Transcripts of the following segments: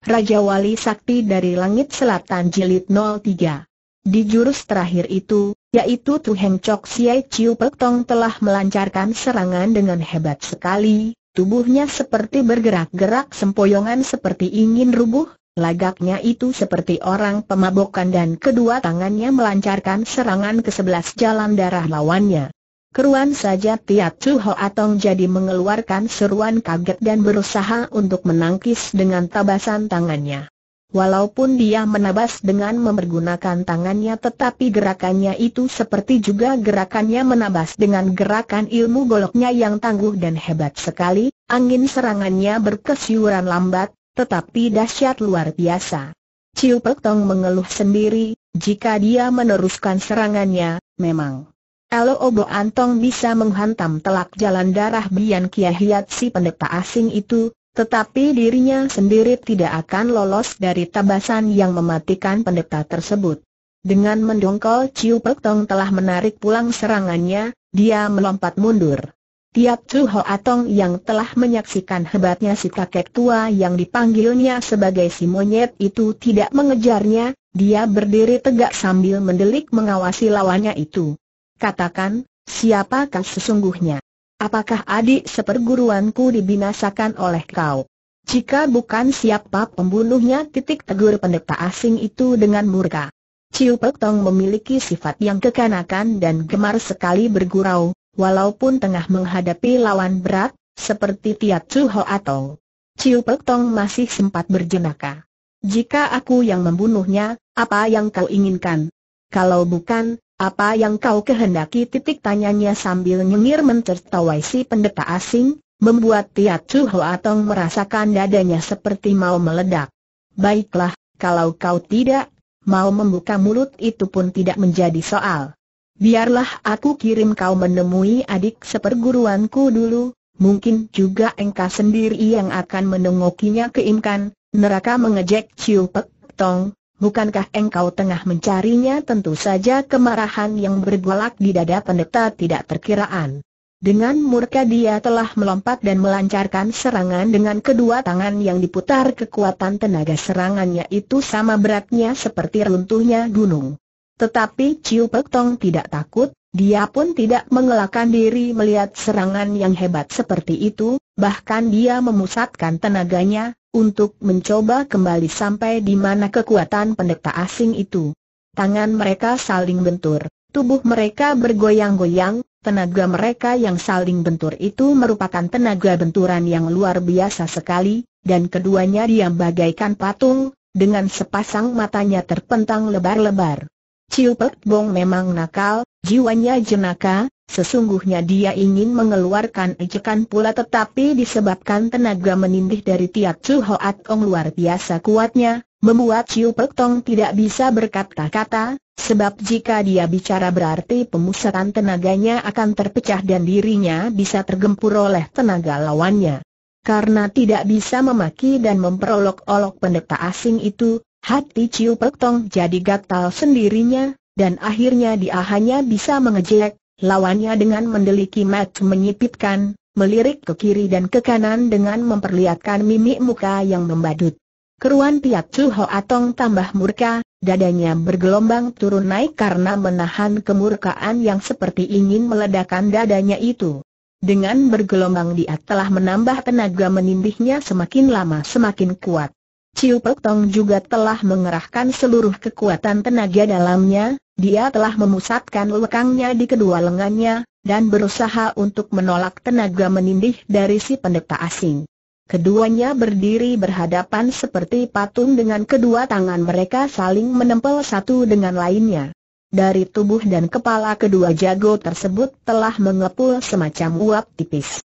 Raja Wali Sakti dari Langit Selatan Jilid 03. Di jurus terakhir itu, yaitu Tu Heng Chok Siai Chiu Pek Tong telah melancarkan serangan dengan hebat sekali, tubuhnya seperti bergerak-gerak sempoyongan seperti ingin rubuh, lagaknya itu seperti orang pemabokan dan kedua tangannya melancarkan serangan ke sebelas jalan darah lawannya. Keruan saja Tiat Chu Atong jadi mengeluarkan seruan kaget dan berusaha untuk menangkis dengan tabasan tangannya. Walaupun dia menabas dengan mempergunakan tangannya tetapi gerakannya itu seperti juga gerakannya menabas dengan gerakan ilmu goloknya yang tangguh dan hebat sekali, angin serangannya berkesiuran lambat, tetapi dahsyat luar biasa. Ciu Pek Tong mengeluh sendiri, jika dia meneruskan serangannya, memang Elo Obo Antong bisa menghantam telak jalan darah Bian Kiahiat si pendeta asing itu, tetapi dirinya sendiri tidak akan lolos dari tabasan yang mematikan pendeta tersebut. Dengan mendongkol Ciu Pek Tong telah menarik pulang serangannya, dia melompat mundur. Tiap Chu ho atong yang telah menyaksikan hebatnya si kakek tua yang dipanggilnya sebagai si monyet itu tidak mengejarnya, dia berdiri tegak sambil mendelik mengawasi lawannya itu. Katakan, siapakah sesungguhnya? Apakah adik seperguruanku dibinasakan oleh kau? Jika bukan siapa pembunuhnya titik tegur pendeta asing itu dengan murka. Ciu Pek Tong memiliki sifat yang kekanakan dan gemar sekali bergurau, walaupun tengah menghadapi lawan berat, seperti Tiat Chu Ho Atong. Ciu Pek Tong masih sempat berjenaka. Jika aku yang membunuhnya, apa yang kau inginkan? Kalau bukan, apa yang kau kehendaki titik tanyanya sambil nyengir mentertawai si pendeta asing, membuat Tiat Chu Hoatong merasakan dadanya seperti mau meledak. Baiklah, kalau kau tidak, mau membuka mulut itu pun tidak menjadi soal. Biarlah aku kirim kau menemui adik seperguruanku dulu, mungkin juga engkau sendiri yang akan menengokinya keimkan, neraka mengejek Chu Pek Tong, Bukankah engkau tengah mencarinya tentu saja kemarahan yang bergolak di dada pendeta tidak terkiraan. Dengan murka dia telah melompat dan melancarkan serangan dengan kedua tangan yang diputar kekuatan tenaga serangannya itu sama beratnya seperti runtuhnya gunung. Tetapi Ciu Pek Tong tidak takut, dia pun tidak mengelakkan diri melihat serangan yang hebat seperti itu, bahkan dia memusatkan tenaganya, untuk mencoba kembali sampai di mana kekuatan pendeta asing itu. Tangan mereka saling bentur, tubuh mereka bergoyang-goyang, tenaga mereka yang saling bentur itu merupakan tenaga benturan yang luar biasa sekali, dan keduanya diam bagaikan patung, dengan sepasang matanya terpentang lebar-lebar. Ciu Pek Bong memang nakal, jiwanya jenaka, Sesungguhnya dia ingin mengeluarkan ejekan pula tetapi disebabkan tenaga menindih dari Tiat Chu Hoat Ong luar biasa kuatnya, membuat Chiu Pek Tong tidak bisa berkata-kata, sebab jika dia bicara berarti pemusatan tenaganya akan terpecah dan dirinya bisa tergempur oleh tenaga lawannya. Karena tidak bisa memaki dan memperolok-olok pendeta asing itu, hati Chiu Pek Tong jadi gatal sendirinya, dan akhirnya dia hanya bisa mengejek, Lawannya dengan mendeliki mat menyipitkan, melirik ke kiri dan ke kanan dengan memperlihatkan mimik muka yang membadut. Keruan Piat Chu Ho Atong tambah murka, dadanya bergelombang turun naik karena menahan kemurkaan yang seperti ingin meledakkan dadanya itu. Dengan bergelombang dia telah menambah tenaga menindihnya semakin lama semakin kuat. Ciu Pek Tong juga telah mengerahkan seluruh kekuatan tenaga dalamnya, dia telah memusatkan lekangnya di kedua lengannya, dan berusaha untuk menolak tenaga menindih dari si pendeta asing. Keduanya berdiri berhadapan seperti patung dengan kedua tangan mereka saling menempel satu dengan lainnya. Dari tubuh dan kepala kedua jago tersebut telah mengepul semacam uap tipis.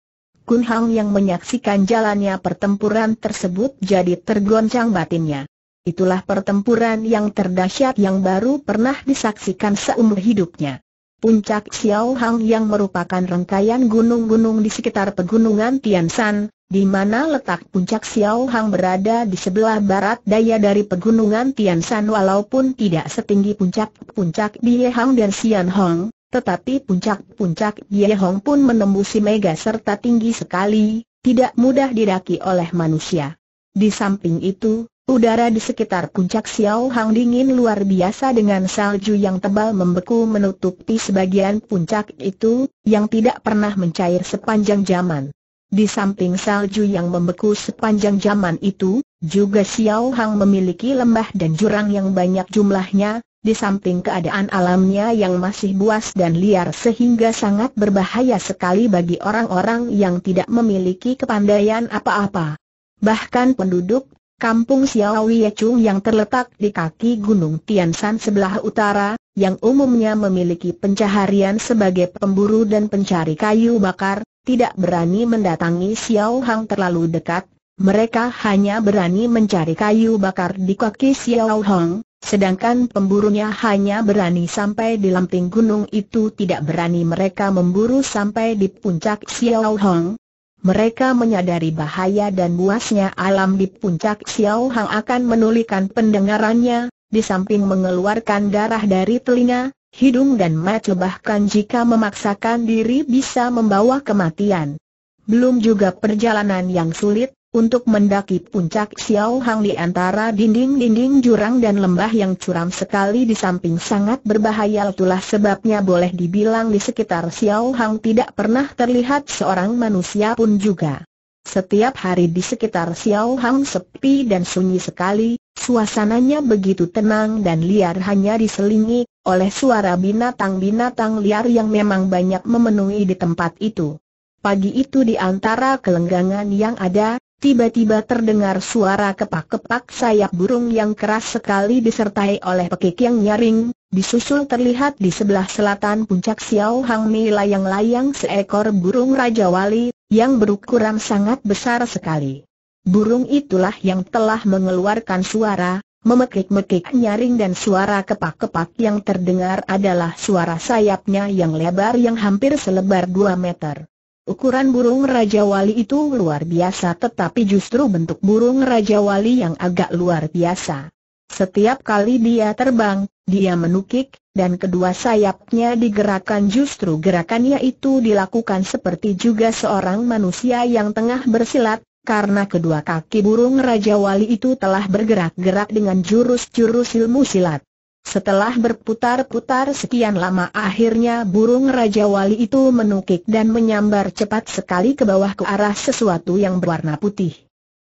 Kun Hang yang menyaksikan jalannya pertempuran tersebut jadi tergoncang batinnya. Itulah pertempuran yang terdahsyat yang baru pernah disaksikan seumur hidupnya. Puncak Xiao Hang yang merupakan rangkaian gunung-gunung di sekitar pegunungan Tian Shan, di mana letak puncak Xiao Hang berada di sebelah barat daya dari pegunungan Tian Shan, walaupun tidak setinggi puncak-puncak Hang dan Xianhang. Tetapi puncak-puncak Ye Hong pun menembusi mega serta tinggi sekali, tidak mudah didaki oleh manusia. Di samping itu, udara di sekitar puncak Xiao Hang dingin luar biasa dengan salju yang tebal membeku menutupi sebagian puncak itu, yang tidak pernah mencair sepanjang zaman. Di samping salju yang membeku sepanjang zaman itu, juga Xiao Hang memiliki lembah dan jurang yang banyak jumlahnya, di samping keadaan alamnya yang masih buas dan liar sehingga sangat berbahaya sekali bagi orang-orang yang tidak memiliki kepandaian apa-apa. Bahkan penduduk kampung Xiaowie yang terletak di kaki Gunung Tianshan sebelah utara, yang umumnya memiliki pencaharian sebagai pemburu dan pencari kayu bakar, tidak berani mendatangi Xiao Hang terlalu dekat, mereka hanya berani mencari kayu bakar di kaki Xiao Hang, Sedangkan pemburunya hanya berani sampai di lamping gunung itu tidak berani mereka memburu sampai di puncak Xiao Hong. Mereka menyadari bahaya dan buasnya alam di puncak Xiao Hong akan menulikan pendengarannya, di samping mengeluarkan darah dari telinga, hidung dan mata bahkan jika memaksakan diri bisa membawa kematian. Belum juga perjalanan yang sulit, untuk mendaki puncak Xiao Hang di antara dinding-dinding jurang dan lembah yang curam sekali di samping sangat berbahaya itulah sebabnya boleh dibilang di sekitar Xiao Hang tidak pernah terlihat seorang manusia pun juga. Setiap hari di sekitar Xiao Hang sepi dan sunyi sekali, suasananya begitu tenang dan liar hanya diselingi oleh suara binatang-binatang liar yang memang banyak memenuhi di tempat itu. Pagi itu di antara kelenggangan yang ada, tiba-tiba terdengar suara kepak-kepak sayap burung yang keras sekali disertai oleh pekik yang nyaring, disusul terlihat di sebelah selatan puncak Xiao Hang Mi layang-layang seekor burung Raja Wali, yang berukuran sangat besar sekali. Burung itulah yang telah mengeluarkan suara, memekik-mekik nyaring dan suara kepak-kepak yang terdengar adalah suara sayapnya yang lebar yang hampir selebar 2 meter. Ukuran burung Raja Wali itu luar biasa tetapi justru bentuk burung Raja Wali yang agak luar biasa. Setiap kali dia terbang, dia menukik, dan kedua sayapnya digerakkan justru gerakannya itu dilakukan seperti juga seorang manusia yang tengah bersilat, karena kedua kaki burung Raja Wali itu telah bergerak-gerak dengan jurus-jurus ilmu silat. Setelah berputar-putar sekian lama akhirnya burung Raja Wali itu menukik dan menyambar cepat sekali ke bawah ke arah sesuatu yang berwarna putih.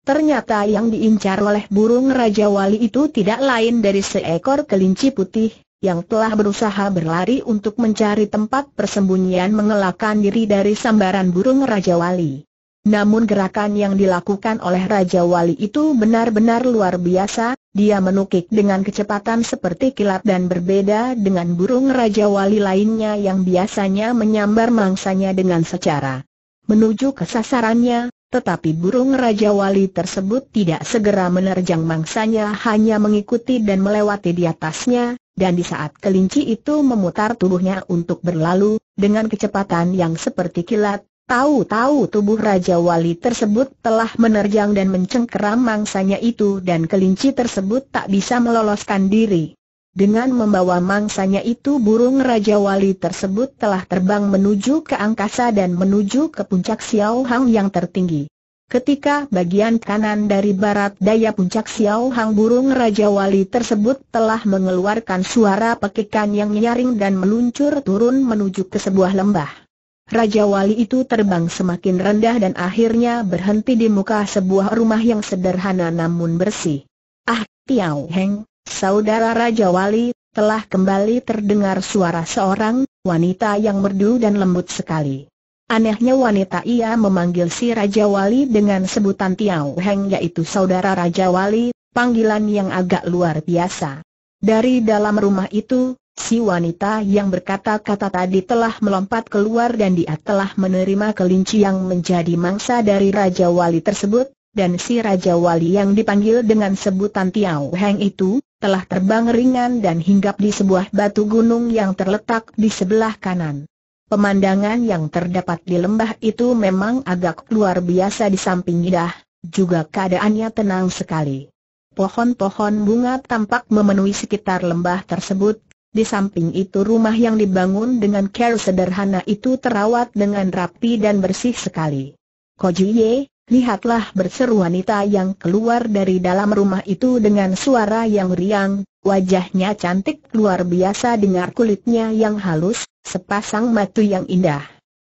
Ternyata yang diincar oleh burung Raja Wali itu tidak lain dari seekor kelinci putih, yang telah berusaha berlari untuk mencari tempat persembunyian mengelakkan diri dari sambaran burung Raja Wali. Namun gerakan yang dilakukan oleh Raja Wali itu benar-benar luar biasa, dia menukik dengan kecepatan seperti kilat dan berbeda dengan burung Raja Wali lainnya yang biasanya menyambar mangsanya dengan secara menuju ke sasarannya, tetapi burung Raja Wali tersebut tidak segera menerjang mangsanya hanya mengikuti dan melewati di atasnya, dan di saat kelinci itu memutar tubuhnya untuk berlalu, dengan kecepatan yang seperti kilat, Tahu-tahu tubuh Raja Wali tersebut telah menerjang dan mencengkeram mangsanya itu dan kelinci tersebut tak bisa meloloskan diri. Dengan membawa mangsanya itu burung Raja Wali tersebut telah terbang menuju ke angkasa dan menuju ke puncak Xiao Hang yang tertinggi. Ketika bagian kanan dari barat daya puncak Xiao Hang burung Raja Wali tersebut telah mengeluarkan suara pekikan yang nyaring dan meluncur turun menuju ke sebuah lembah. Raja Wali itu terbang semakin rendah dan akhirnya berhenti di muka sebuah rumah yang sederhana namun bersih. Ah, Tiao Heng, saudara Raja Wali, telah kembali terdengar suara seorang wanita yang merdu dan lembut sekali. Anehnya wanita ia memanggil si Raja Wali dengan sebutan Tiao Heng yaitu saudara Raja Wali, panggilan yang agak luar biasa. Dari dalam rumah itu, Si wanita yang berkata-kata tadi telah melompat keluar dan dia telah menerima kelinci yang menjadi mangsa dari Raja Wali tersebut, dan si Raja Wali yang dipanggil dengan sebutan Tiao Heng itu, telah terbang ringan dan hinggap di sebuah batu gunung yang terletak di sebelah kanan. Pemandangan yang terdapat di lembah itu memang agak luar biasa di samping indah, juga keadaannya tenang sekali pohon-pohon bunga tampak memenuhi sekitar lembah tersebut, di samping itu rumah yang dibangun dengan care sederhana itu terawat dengan rapi dan bersih sekali. Kojuye, lihatlah berseru wanita yang keluar dari dalam rumah itu dengan suara yang riang, wajahnya cantik luar biasa dengan kulitnya yang halus, sepasang mata yang indah.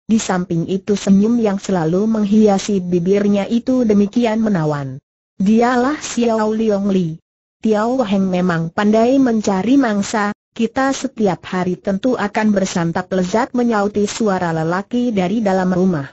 Di samping itu senyum yang selalu menghiasi bibirnya itu demikian menawan. Dialah Xiao Liong Li. Tiao Heng memang pandai mencari mangsa, kita setiap hari tentu akan bersantap lezat menyauti suara lelaki dari dalam rumah.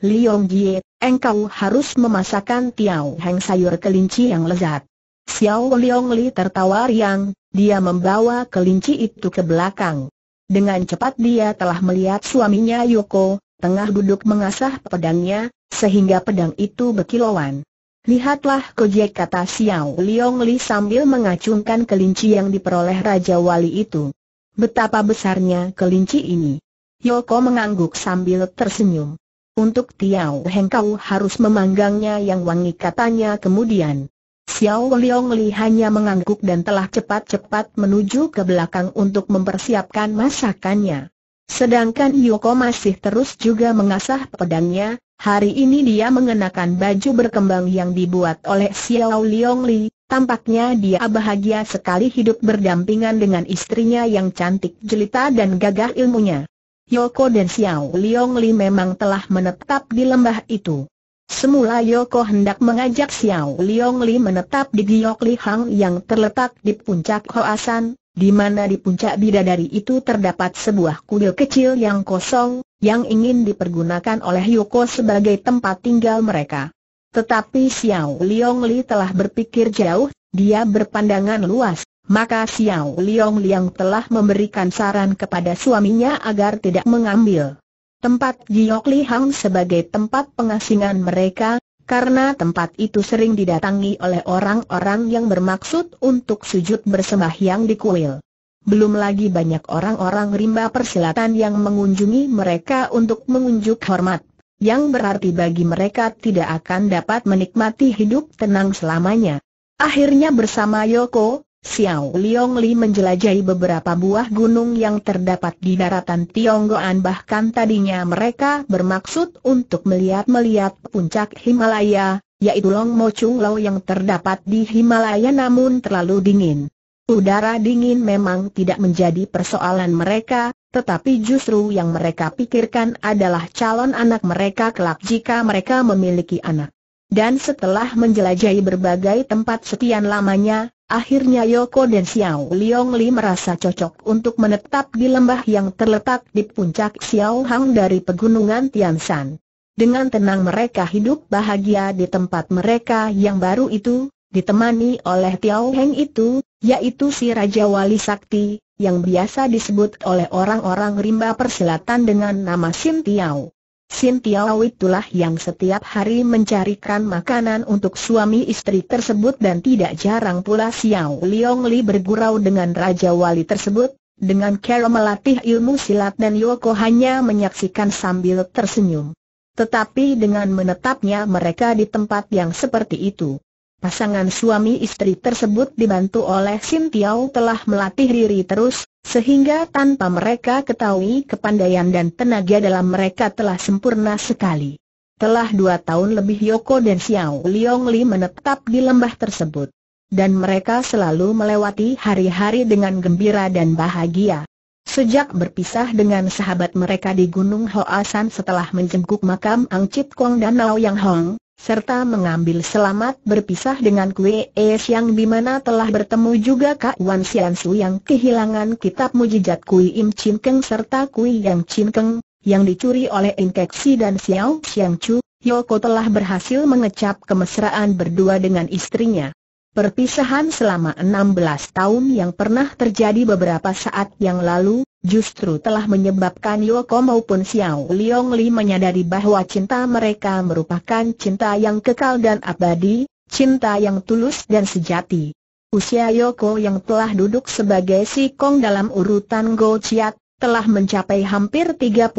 Liong Jie, engkau harus memasakkan tiao heng sayur kelinci yang lezat. Xiao Liong Li tertawa riang, dia membawa kelinci itu ke belakang. Dengan cepat dia telah melihat suaminya Yoko, tengah duduk mengasah pedangnya, sehingga pedang itu berkilauan. Lihatlah kojek kata Xiao Liong Li sambil mengacungkan kelinci yang diperoleh Raja Wali itu. Betapa besarnya kelinci ini. Yoko mengangguk sambil tersenyum. Untuk Tiao Heng kau harus memanggangnya yang wangi katanya kemudian. Xiao Liong Li hanya mengangguk dan telah cepat-cepat menuju ke belakang untuk mempersiapkan masakannya. Sedangkan Yoko masih terus juga mengasah pedangnya, Hari ini dia mengenakan baju berkembang yang dibuat oleh Xiao Liong Li, tampaknya dia bahagia sekali hidup berdampingan dengan istrinya yang cantik jelita dan gagah ilmunya. Yoko dan Xiao Liong Li memang telah menetap di lembah itu. Semula Yoko hendak mengajak Xiao Liong Li menetap di Giok Li Hang yang terletak di puncak Hoasan, di mana di puncak bidadari itu terdapat sebuah kuil kecil yang kosong, yang ingin dipergunakan oleh Yoko sebagai tempat tinggal mereka. Tetapi Xiao Liang Li telah berpikir jauh, dia berpandangan luas, maka Xiao Liang Liang telah memberikan saran kepada suaminya agar tidak mengambil tempat Giok Li Hang sebagai tempat pengasingan mereka, karena tempat itu sering didatangi oleh orang-orang yang bermaksud untuk sujud bersembahyang di kuil. Belum lagi banyak orang-orang rimba persilatan yang mengunjungi mereka untuk mengunjuk hormat, yang berarti bagi mereka tidak akan dapat menikmati hidup tenang selamanya. Akhirnya bersama Yoko, Xiao Liong Li menjelajahi beberapa buah gunung yang terdapat di daratan Tionggoan bahkan tadinya mereka bermaksud untuk melihat-melihat puncak Himalaya, yaitu Long Mo Chung yang terdapat di Himalaya namun terlalu dingin. Udara dingin memang tidak menjadi persoalan mereka, tetapi justru yang mereka pikirkan adalah calon anak mereka kelak jika mereka memiliki anak. Dan setelah menjelajahi berbagai tempat sekian lamanya, Akhirnya Yoko dan Xiao Liong Li merasa cocok untuk menetap di lembah yang terletak di puncak Xiao Hang dari pegunungan Tian Shan. Dengan tenang mereka hidup bahagia di tempat mereka yang baru itu, ditemani oleh Tiao Heng itu, yaitu si Raja Wali Sakti, yang biasa disebut oleh orang-orang rimba persilatan dengan nama Sim Tiao. Sin itulah yang setiap hari mencarikan makanan untuk suami istri tersebut dan tidak jarang pula Xiao Liong Li bergurau dengan Raja Wali tersebut, dengan cara melatih ilmu silat dan Yoko hanya menyaksikan sambil tersenyum. Tetapi dengan menetapnya mereka di tempat yang seperti itu. Pasangan suami istri tersebut dibantu oleh Sin telah melatih diri terus, sehingga tanpa mereka ketahui kepandaian dan tenaga dalam mereka telah sempurna sekali. Telah dua tahun lebih Yoko dan Xiao Liong Li menetap di lembah tersebut. Dan mereka selalu melewati hari-hari dengan gembira dan bahagia. Sejak berpisah dengan sahabat mereka di Gunung Hoasan setelah menjenguk makam Ang Chit Kong dan Nao Yang Hong, serta mengambil selamat berpisah dengan Kue E Siang di mana telah bertemu juga Kak Wan Sian Su yang kehilangan kitab mujijat Kui Im Chin Keng serta Kui Yang Chin Keng, yang dicuri oleh Inkeksi dan Xiao Xiangchu. Chu, Yoko telah berhasil mengecap kemesraan berdua dengan istrinya. Perpisahan selama 16 tahun yang pernah terjadi beberapa saat yang lalu, justru telah menyebabkan Yoko maupun Xiao Liong Li menyadari bahwa cinta mereka merupakan cinta yang kekal dan abadi, cinta yang tulus dan sejati. Usia Yoko yang telah duduk sebagai si Kong dalam urutan Go Chiat, telah mencapai hampir 33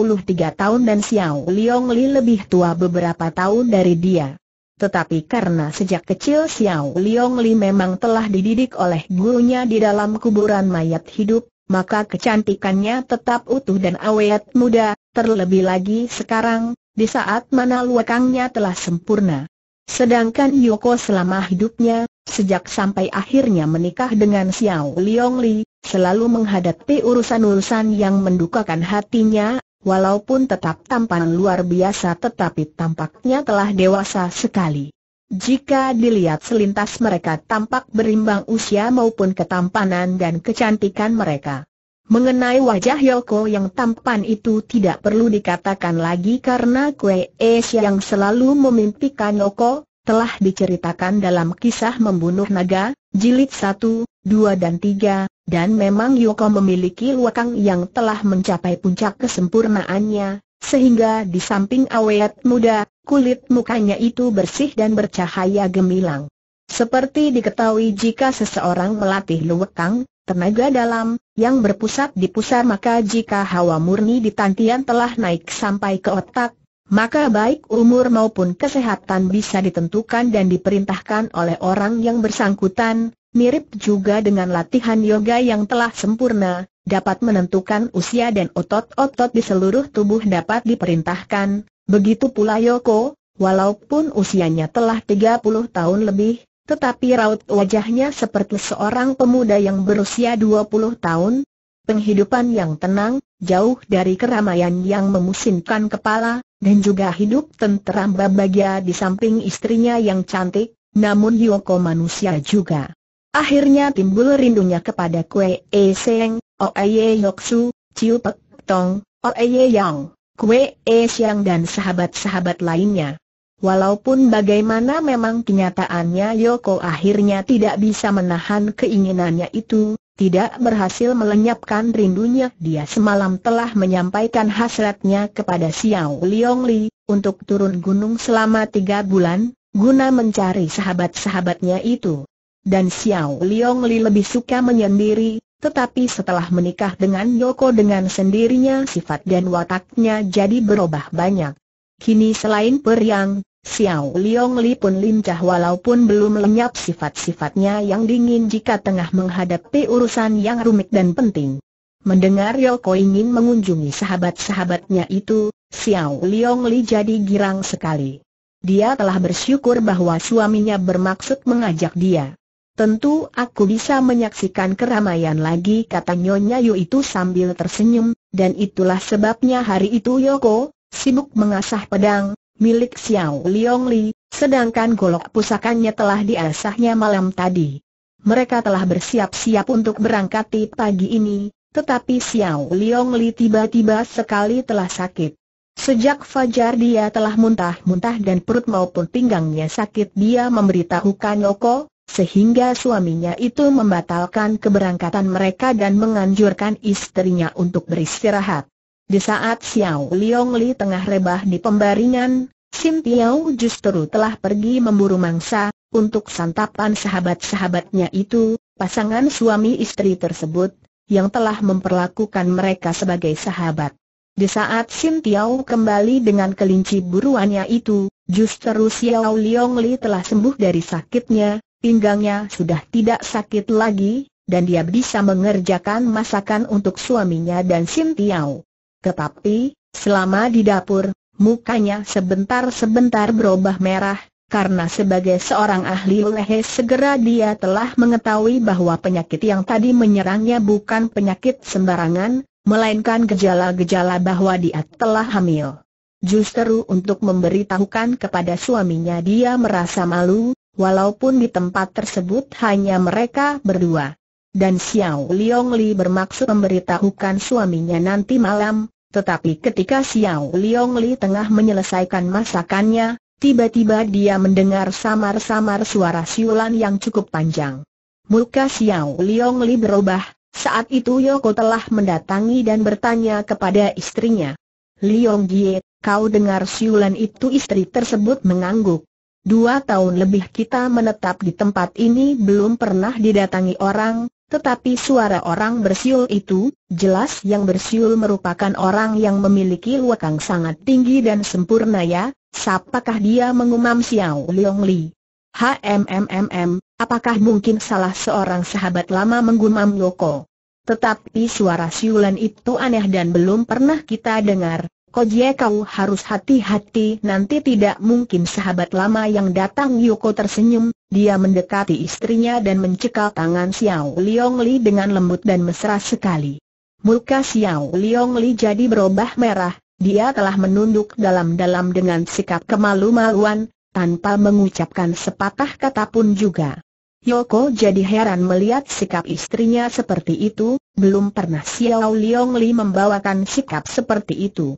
tahun dan Xiao Liong Li lebih tua beberapa tahun dari dia tetapi karena sejak kecil Xiao Liong Li memang telah dididik oleh gurunya di dalam kuburan mayat hidup, maka kecantikannya tetap utuh dan awet muda, terlebih lagi sekarang, di saat mana luakangnya telah sempurna. Sedangkan Yoko selama hidupnya, sejak sampai akhirnya menikah dengan Xiao Liong Li, selalu menghadapi urusan-urusan yang mendukakan hatinya, Walaupun tetap tampan luar biasa tetapi tampaknya telah dewasa sekali. Jika dilihat selintas mereka tampak berimbang usia maupun ketampanan dan kecantikan mereka. Mengenai wajah Yoko yang tampan itu tidak perlu dikatakan lagi karena Kue Es yang selalu memimpikan Yoko, telah diceritakan dalam kisah membunuh naga, jilid 1, dua dan tiga, dan memang Yoko memiliki luakang yang telah mencapai puncak kesempurnaannya, sehingga di samping awet muda, kulit mukanya itu bersih dan bercahaya gemilang. Seperti diketahui jika seseorang melatih luakang, tenaga dalam, yang berpusat di pusar maka jika hawa murni di tantian telah naik sampai ke otak, maka baik umur maupun kesehatan bisa ditentukan dan diperintahkan oleh orang yang bersangkutan, Mirip juga dengan latihan yoga yang telah sempurna, dapat menentukan usia dan otot-otot di seluruh tubuh dapat diperintahkan, begitu pula Yoko, walaupun usianya telah 30 tahun lebih, tetapi raut wajahnya seperti seorang pemuda yang berusia 20 tahun, penghidupan yang tenang, jauh dari keramaian yang memusingkan kepala, dan juga hidup tenteram bahagia di samping istrinya yang cantik, namun Yoko manusia juga. Akhirnya timbul rindunya kepada Kue E Seng, Oeye Yoksu, Chiu Pek Tong, Oeye Yang, Kue E Siang dan sahabat-sahabat lainnya. Walaupun bagaimana memang kenyataannya Yoko akhirnya tidak bisa menahan keinginannya itu, tidak berhasil melenyapkan rindunya dia semalam telah menyampaikan hasratnya kepada Xiao Liong Li, untuk turun gunung selama tiga bulan, guna mencari sahabat-sahabatnya itu dan Xiao Liong Li lebih suka menyendiri, tetapi setelah menikah dengan Yoko dengan sendirinya sifat dan wataknya jadi berubah banyak. Kini selain periang, Xiao Liong Li pun lincah walaupun belum lenyap sifat-sifatnya yang dingin jika tengah menghadapi urusan yang rumit dan penting. Mendengar Yoko ingin mengunjungi sahabat-sahabatnya itu, Xiao Liong Li jadi girang sekali. Dia telah bersyukur bahwa suaminya bermaksud mengajak dia. Tentu aku bisa menyaksikan keramaian lagi kata Nyonya Yu itu sambil tersenyum, dan itulah sebabnya hari itu Yoko, sibuk mengasah pedang, milik Xiao Liong Li, sedangkan golok pusakannya telah diasahnya malam tadi. Mereka telah bersiap-siap untuk berangkat pagi ini, tetapi Xiao Liong Li tiba-tiba sekali telah sakit. Sejak fajar dia telah muntah-muntah dan perut maupun pinggangnya sakit dia memberitahukan Yoko, sehingga suaminya itu membatalkan keberangkatan mereka dan menganjurkan istrinya untuk beristirahat. Di saat Xiao Liong Li tengah rebah di pembaringan, Sim Tiao justru telah pergi memburu mangsa, untuk santapan sahabat-sahabatnya itu, pasangan suami istri tersebut, yang telah memperlakukan mereka sebagai sahabat. Di saat Sim Tiao kembali dengan kelinci buruannya itu, justru Xiao Liong Li telah sembuh dari sakitnya, pinggangnya sudah tidak sakit lagi, dan dia bisa mengerjakan masakan untuk suaminya dan Sim Tiao. Tetapi, selama di dapur, mukanya sebentar-sebentar berubah merah, karena sebagai seorang ahli lehe segera dia telah mengetahui bahwa penyakit yang tadi menyerangnya bukan penyakit sembarangan, melainkan gejala-gejala bahwa dia telah hamil. Justru untuk memberitahukan kepada suaminya dia merasa malu, walaupun di tempat tersebut hanya mereka berdua. Dan Xiao Liong Li bermaksud memberitahukan suaminya nanti malam, tetapi ketika Xiao Liong Li tengah menyelesaikan masakannya, tiba-tiba dia mendengar samar-samar suara siulan yang cukup panjang. Muka Xiao Liong Li berubah, saat itu Yoko telah mendatangi dan bertanya kepada istrinya. Liong Jie, kau dengar siulan itu istri tersebut mengangguk. Dua tahun lebih kita menetap di tempat ini belum pernah didatangi orang, tetapi suara orang bersiul itu, jelas yang bersiul merupakan orang yang memiliki luakang sangat tinggi dan sempurna ya, siapakah dia mengumam Xiao Leong Li? HMMMM, apakah mungkin salah seorang sahabat lama menggumam Yoko? Tetapi suara siulan itu aneh dan belum pernah kita dengar, Kojie kau harus hati-hati nanti tidak mungkin sahabat lama yang datang Yoko tersenyum, dia mendekati istrinya dan mencekal tangan Xiao Liong Li dengan lembut dan mesra sekali. Muka Xiao Liong Li jadi berubah merah, dia telah menunduk dalam-dalam dengan sikap kemalu-maluan, tanpa mengucapkan sepatah kata pun juga. Yoko jadi heran melihat sikap istrinya seperti itu, belum pernah Xiao Liong Li membawakan sikap seperti itu.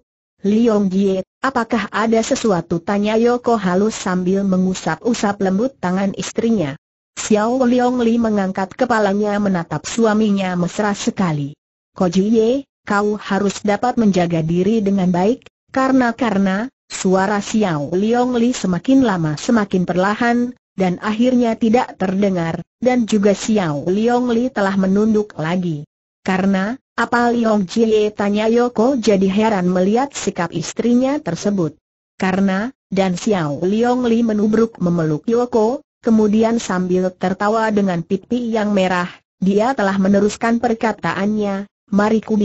Liong Jie, apakah ada sesuatu? Tanya Yoko halus sambil mengusap-usap lembut tangan istrinya. Xiao Liong Li mengangkat kepalanya menatap suaminya mesra sekali. Ko Jie, kau harus dapat menjaga diri dengan baik, karena karena, suara Xiao Liong Li semakin lama semakin perlahan, dan akhirnya tidak terdengar, dan juga Xiao Liong Li telah menunduk lagi. Karena, apa Liong Jie tanya Yoko jadi heran melihat sikap istrinya tersebut. Karena, dan Xiao Liong Li menubruk memeluk Yoko, kemudian sambil tertawa dengan pipi yang merah, dia telah meneruskan perkataannya, mari ku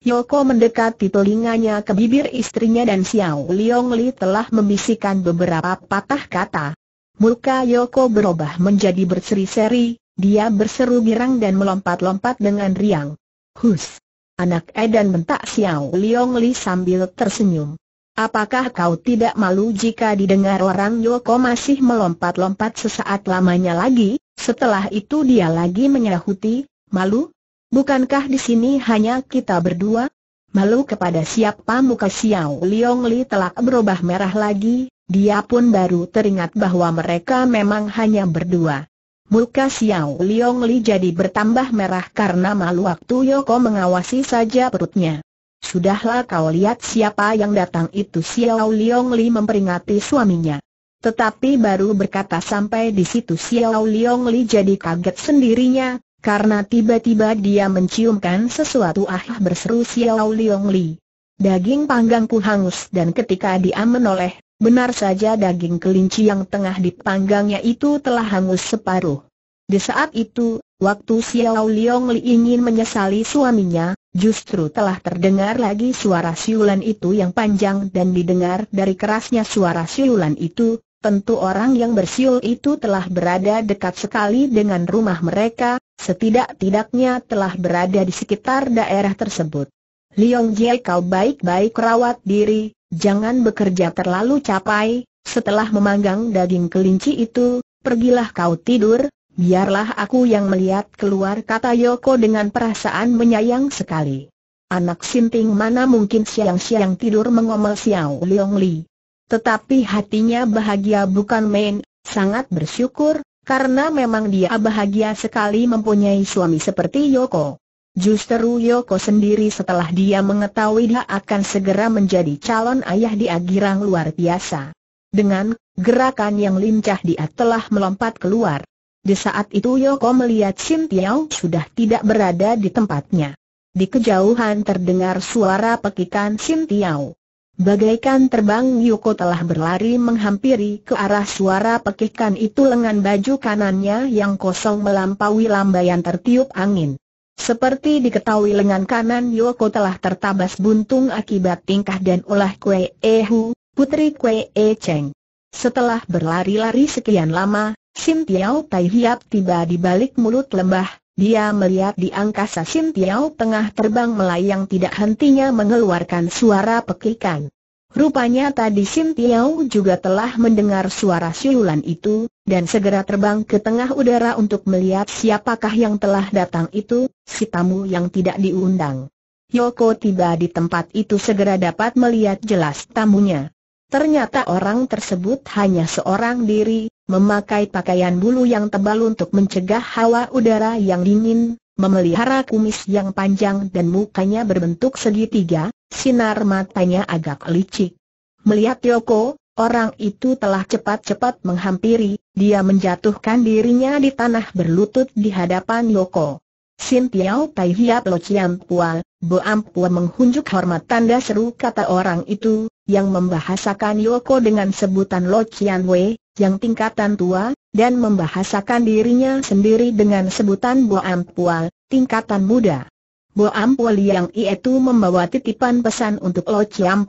Yoko mendekati telinganya ke bibir istrinya dan Xiao Liong Li telah membisikkan beberapa patah kata. Muka Yoko berubah menjadi berseri-seri, dia berseru girang dan melompat-lompat dengan riang. Hus. Anak Edan bentak Xiao Liong Li sambil tersenyum. Apakah kau tidak malu jika didengar orang Yoko masih melompat-lompat sesaat lamanya lagi? Setelah itu dia lagi menyahuti, malu? Bukankah di sini hanya kita berdua? Malu kepada siapa muka Xiao Liong Li telah berubah merah lagi, dia pun baru teringat bahwa mereka memang hanya berdua. Muka Xiao Liong Li jadi bertambah merah karena malu waktu Yoko mengawasi saja perutnya. Sudahlah kau lihat siapa yang datang itu Xiao Liong Li memperingati suaminya. Tetapi baru berkata sampai di situ Xiao Liong Li jadi kaget sendirinya, karena tiba-tiba dia menciumkan sesuatu ah berseru Xiao Liong Li. Daging panggangku hangus dan ketika dia menoleh, Benar saja daging kelinci yang tengah dipanggangnya itu telah hangus separuh. Di saat itu, waktu Xiao Liang Li ingin menyesali suaminya, justru telah terdengar lagi suara siulan itu yang panjang dan didengar dari kerasnya suara siulan itu, Tentu orang yang bersiul itu telah berada dekat sekali dengan rumah mereka, setidak-tidaknya telah berada di sekitar daerah tersebut. Liong Jie kau baik-baik rawat diri, Jangan bekerja terlalu capai, setelah memanggang daging kelinci itu, pergilah kau tidur, biarlah aku yang melihat keluar kata Yoko dengan perasaan menyayang sekali. Anak sinting mana mungkin siang-siang tidur mengomel Xiao Leong Li. Tetapi hatinya bahagia bukan main, sangat bersyukur, karena memang dia bahagia sekali mempunyai suami seperti Yoko. Justru Yoko sendiri setelah dia mengetahui dia akan segera menjadi calon ayah di agirang luar biasa. Dengan gerakan yang lincah dia telah melompat keluar. Di saat itu Yoko melihat Sim Tiao sudah tidak berada di tempatnya. Di kejauhan terdengar suara pekikan Sim Tiao. Bagaikan terbang Yoko telah berlari menghampiri ke arah suara pekikan itu lengan baju kanannya yang kosong melampaui lambaian tertiup angin. Seperti diketahui lengan kanan Yoko telah tertabas buntung akibat tingkah dan ulah Kue Ehu, putri Kue E Cheng. Setelah berlari-lari sekian lama, Sim Tiao Tai Hiap tiba di balik mulut lembah, dia melihat di angkasa Sim Tiao tengah terbang melayang tidak hentinya mengeluarkan suara pekikan. Rupanya tadi Sim Tiao juga telah mendengar suara siulan itu, dan segera terbang ke tengah udara untuk melihat siapakah yang telah datang itu, si tamu yang tidak diundang. Yoko tiba di tempat itu segera dapat melihat jelas tamunya. Ternyata orang tersebut hanya seorang diri, memakai pakaian bulu yang tebal untuk mencegah hawa udara yang dingin, memelihara kumis yang panjang dan mukanya berbentuk segitiga, Sinar matanya agak licik. Melihat Yoko, orang itu telah cepat-cepat menghampiri, dia menjatuhkan dirinya di tanah berlutut di hadapan Yoko. Sin Tiao Tai Hiap Lo Chiam Pua, Bo Ampua menghunjuk hormat tanda seru kata orang itu, yang membahasakan Yoko dengan sebutan Lo Chian Wei, yang tingkatan tua, dan membahasakan dirinya sendiri dengan sebutan Bo Ampua, tingkatan muda. Boam Pol yang itu membawa titipan pesan untuk Lo Chiam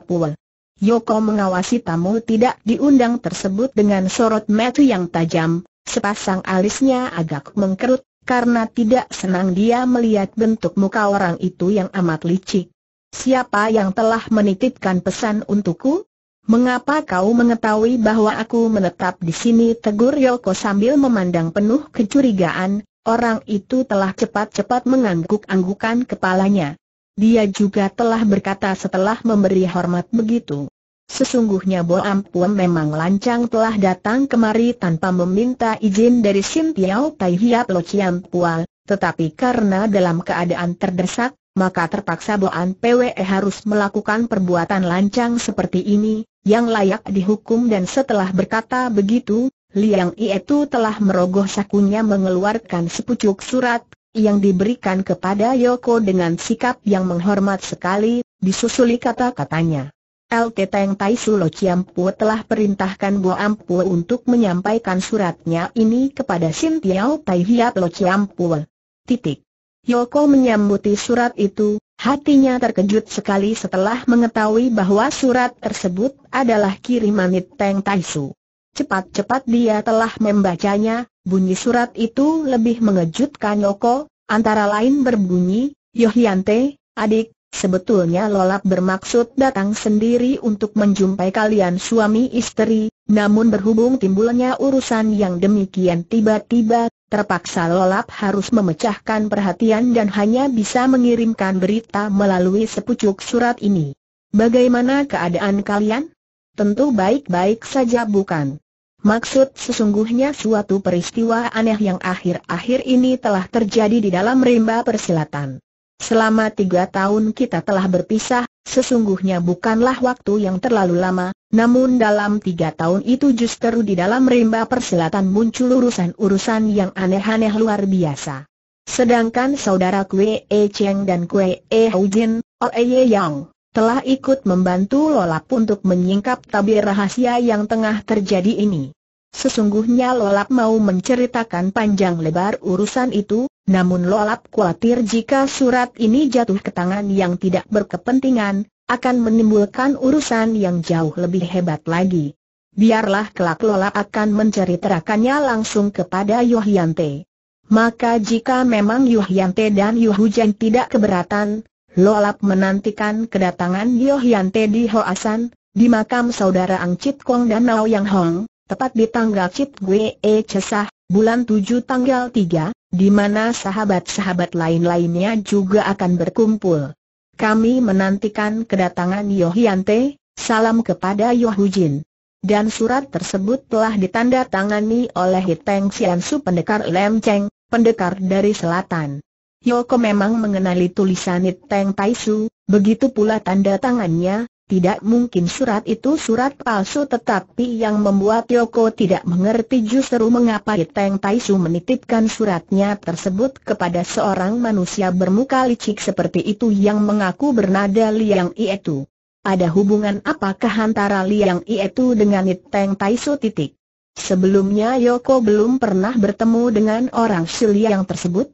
Yoko mengawasi tamu tidak diundang tersebut dengan sorot mata yang tajam, sepasang alisnya agak mengkerut, karena tidak senang dia melihat bentuk muka orang itu yang amat licik. Siapa yang telah menitipkan pesan untukku? Mengapa kau mengetahui bahwa aku menetap di sini? Tegur Yoko sambil memandang penuh kecurigaan, Orang itu telah cepat-cepat mengangguk-anggukan kepalanya. Dia juga telah berkata setelah memberi hormat begitu. Sesungguhnya Bo Ampuan memang lancang telah datang kemari tanpa meminta izin dari Sim Tiao Tai Hiap Lo Chiam Pual, tetapi karena dalam keadaan terdesak, maka terpaksa Boan PWE harus melakukan perbuatan lancang seperti ini, yang layak dihukum dan setelah berkata begitu, Liang itu telah merogoh sakunya mengeluarkan sepucuk surat, yang diberikan kepada Yoko dengan sikap yang menghormat sekali, disusuli kata-katanya. LT Teng Tai Chiam Ciampu telah perintahkan Bo Ampu untuk menyampaikan suratnya ini kepada Sin Tiao Tai Hiap Lo Ciampu. Titik. Yoko menyambuti surat itu, hatinya terkejut sekali setelah mengetahui bahwa surat tersebut adalah kiriman Teng Tai Su. Cepat-cepat dia telah membacanya, bunyi surat itu lebih mengejutkan Yoko, antara lain berbunyi, Yohyante, adik, sebetulnya Lolap bermaksud datang sendiri untuk menjumpai kalian suami istri, namun berhubung timbulnya urusan yang demikian tiba-tiba, terpaksa Lolap harus memecahkan perhatian dan hanya bisa mengirimkan berita melalui sepucuk surat ini. Bagaimana keadaan kalian? Tentu baik-baik saja bukan? Maksud sesungguhnya suatu peristiwa aneh yang akhir-akhir ini telah terjadi di dalam rimba persilatan. Selama tiga tahun kita telah berpisah, sesungguhnya bukanlah waktu yang terlalu lama, namun dalam tiga tahun itu justru di dalam rimba persilatan muncul urusan-urusan yang aneh-aneh luar biasa. Sedangkan saudara Kue E Cheng dan Kue E Hou Jin, Ye Yang, telah ikut membantu Lolap untuk menyingkap tabir rahasia yang tengah terjadi ini. Sesungguhnya Lolap mau menceritakan panjang lebar urusan itu, namun Lolap khawatir jika surat ini jatuh ke tangan yang tidak berkepentingan, akan menimbulkan urusan yang jauh lebih hebat lagi. Biarlah kelak Lolap akan menceritakannya langsung kepada Yohyante. Maka jika memang Yohyante dan Yohujan tidak keberatan, Lolap menantikan kedatangan Yeo Hian Te di Hoasan, di makam saudara Ang Chit Kong dan Nao Yang Hong, tepat di tanggal Chit Gue E Cesah, bulan 7 tanggal 3, di mana sahabat-sahabat lain-lainnya juga akan berkumpul. Kami menantikan kedatangan Yeo Hian Te, salam kepada Yeo Hu Jin. Dan surat tersebut telah ditandatangani tangani oleh Hiteng Siansu pendekar Lem Cheng, pendekar dari selatan. Yoko memang mengenali tulisan It Teng Taisu, begitu pula tanda tangannya, tidak mungkin surat itu surat palsu tetapi yang membuat Yoko tidak mengerti justru mengapa It Teng Taisu menitipkan suratnya tersebut kepada seorang manusia bermuka licik seperti itu yang mengaku bernada Liang itu. Ada hubungan apakah antara Liang itu dengan It Teng Taisu titik? Sebelumnya Yoko belum pernah bertemu dengan orang yang tersebut,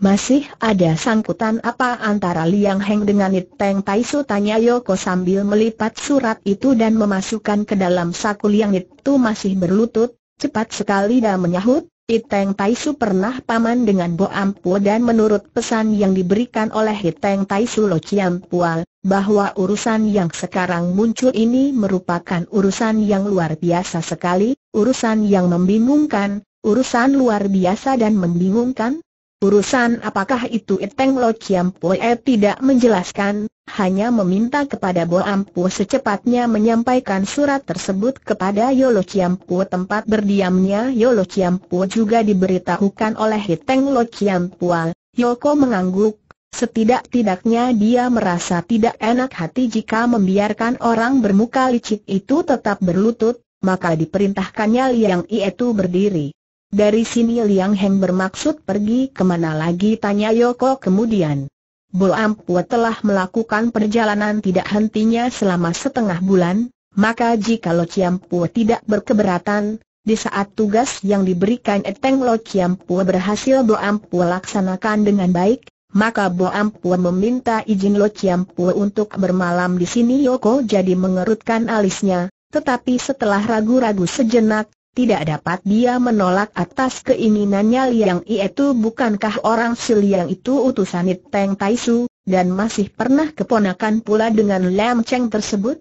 masih ada sangkutan apa antara Liang Heng dengan It Teng Tai Su tanya Yoko sambil melipat surat itu dan memasukkan ke dalam saku Liang itu masih berlutut, cepat sekali dan menyahut, It Teng Tai Su pernah paman dengan Bo Ampu dan menurut pesan yang diberikan oleh It Teng Tai Su Lo Chiam Pual, bahwa urusan yang sekarang muncul ini merupakan urusan yang luar biasa sekali, urusan yang membingungkan, urusan luar biasa dan membingungkan, Urusan apakah itu Iteng Lo Chiam Pue eh, tidak menjelaskan, hanya meminta kepada Bo Ampu secepatnya menyampaikan surat tersebut kepada Yolo Chiam Pue tempat berdiamnya Yolo Chiam Pue juga diberitahukan oleh Iteng Lo Chiam Pue. Yoko mengangguk, setidak-tidaknya dia merasa tidak enak hati jika membiarkan orang bermuka licik itu tetap berlutut, maka diperintahkannya Liang Ie itu berdiri. Dari sini Liang Heng bermaksud pergi kemana lagi tanya Yoko kemudian. Bo Ampua telah melakukan perjalanan tidak hentinya selama setengah bulan, maka jika Lo Chiam Ciampua tidak berkeberatan, di saat tugas yang diberikan Eteng Lo Ciampua berhasil Bo Ampua laksanakan dengan baik, maka Bo Ampua meminta izin Lo Ciampua untuk bermalam di sini Yoko jadi mengerutkan alisnya, tetapi setelah ragu-ragu sejenak, tidak dapat dia menolak atas keinginannya Liang Ie itu bukankah orang si Liang itu utusan Teng Taisu, dan masih pernah keponakan pula dengan Lam Cheng tersebut?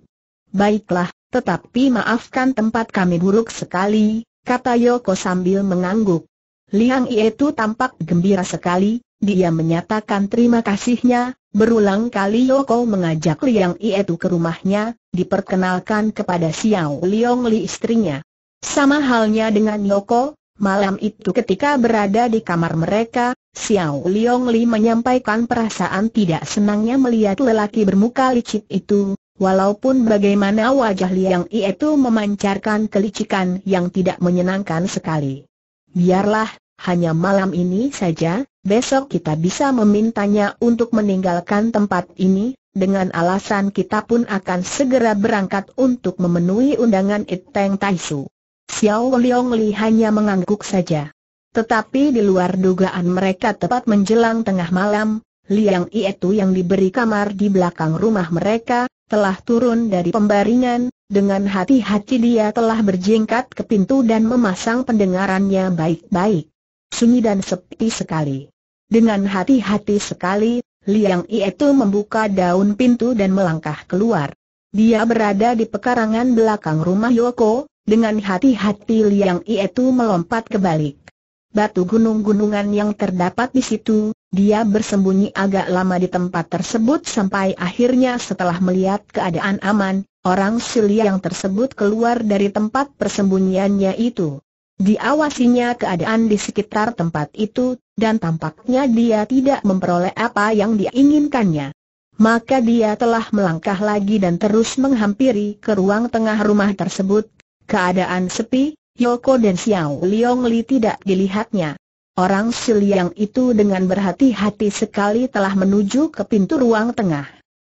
Baiklah, tetapi maafkan tempat kami buruk sekali, kata Yoko sambil mengangguk. Liang Ie itu tampak gembira sekali, dia menyatakan terima kasihnya, berulang kali Yoko mengajak Liang Ie itu ke rumahnya, diperkenalkan kepada Xiao Liong Li istrinya. Sama halnya dengan Yoko, malam itu ketika berada di kamar mereka, Xiao Liong Li menyampaikan perasaan tidak senangnya melihat lelaki bermuka licik itu, walaupun bagaimana wajah Liang Yi itu memancarkan kelicikan yang tidak menyenangkan sekali. Biarlah, hanya malam ini saja, besok kita bisa memintanya untuk meninggalkan tempat ini, dengan alasan kita pun akan segera berangkat untuk memenuhi undangan Iteng Taisu. Xiao Liang Li hanya mengangguk saja. Tetapi di luar dugaan mereka tepat menjelang tengah malam, Liang itu yang diberi kamar di belakang rumah mereka, telah turun dari pembaringan, dengan hati-hati dia telah berjingkat ke pintu dan memasang pendengarannya baik-baik. Sunyi dan sepi sekali. Dengan hati-hati sekali, Liang itu membuka daun pintu dan melangkah keluar. Dia berada di pekarangan belakang rumah Yoko, dengan hati-hati Liang Ie itu melompat ke balik. Batu gunung-gunungan yang terdapat di situ, dia bersembunyi agak lama di tempat tersebut sampai akhirnya setelah melihat keadaan aman, orang silia yang tersebut keluar dari tempat persembunyiannya itu. Diawasinya keadaan di sekitar tempat itu, dan tampaknya dia tidak memperoleh apa yang diinginkannya. Maka dia telah melangkah lagi dan terus menghampiri ke ruang tengah rumah tersebut, keadaan sepi, Yoko dan Xiao Liong Li tidak dilihatnya. Orang Siliang itu dengan berhati-hati sekali telah menuju ke pintu ruang tengah.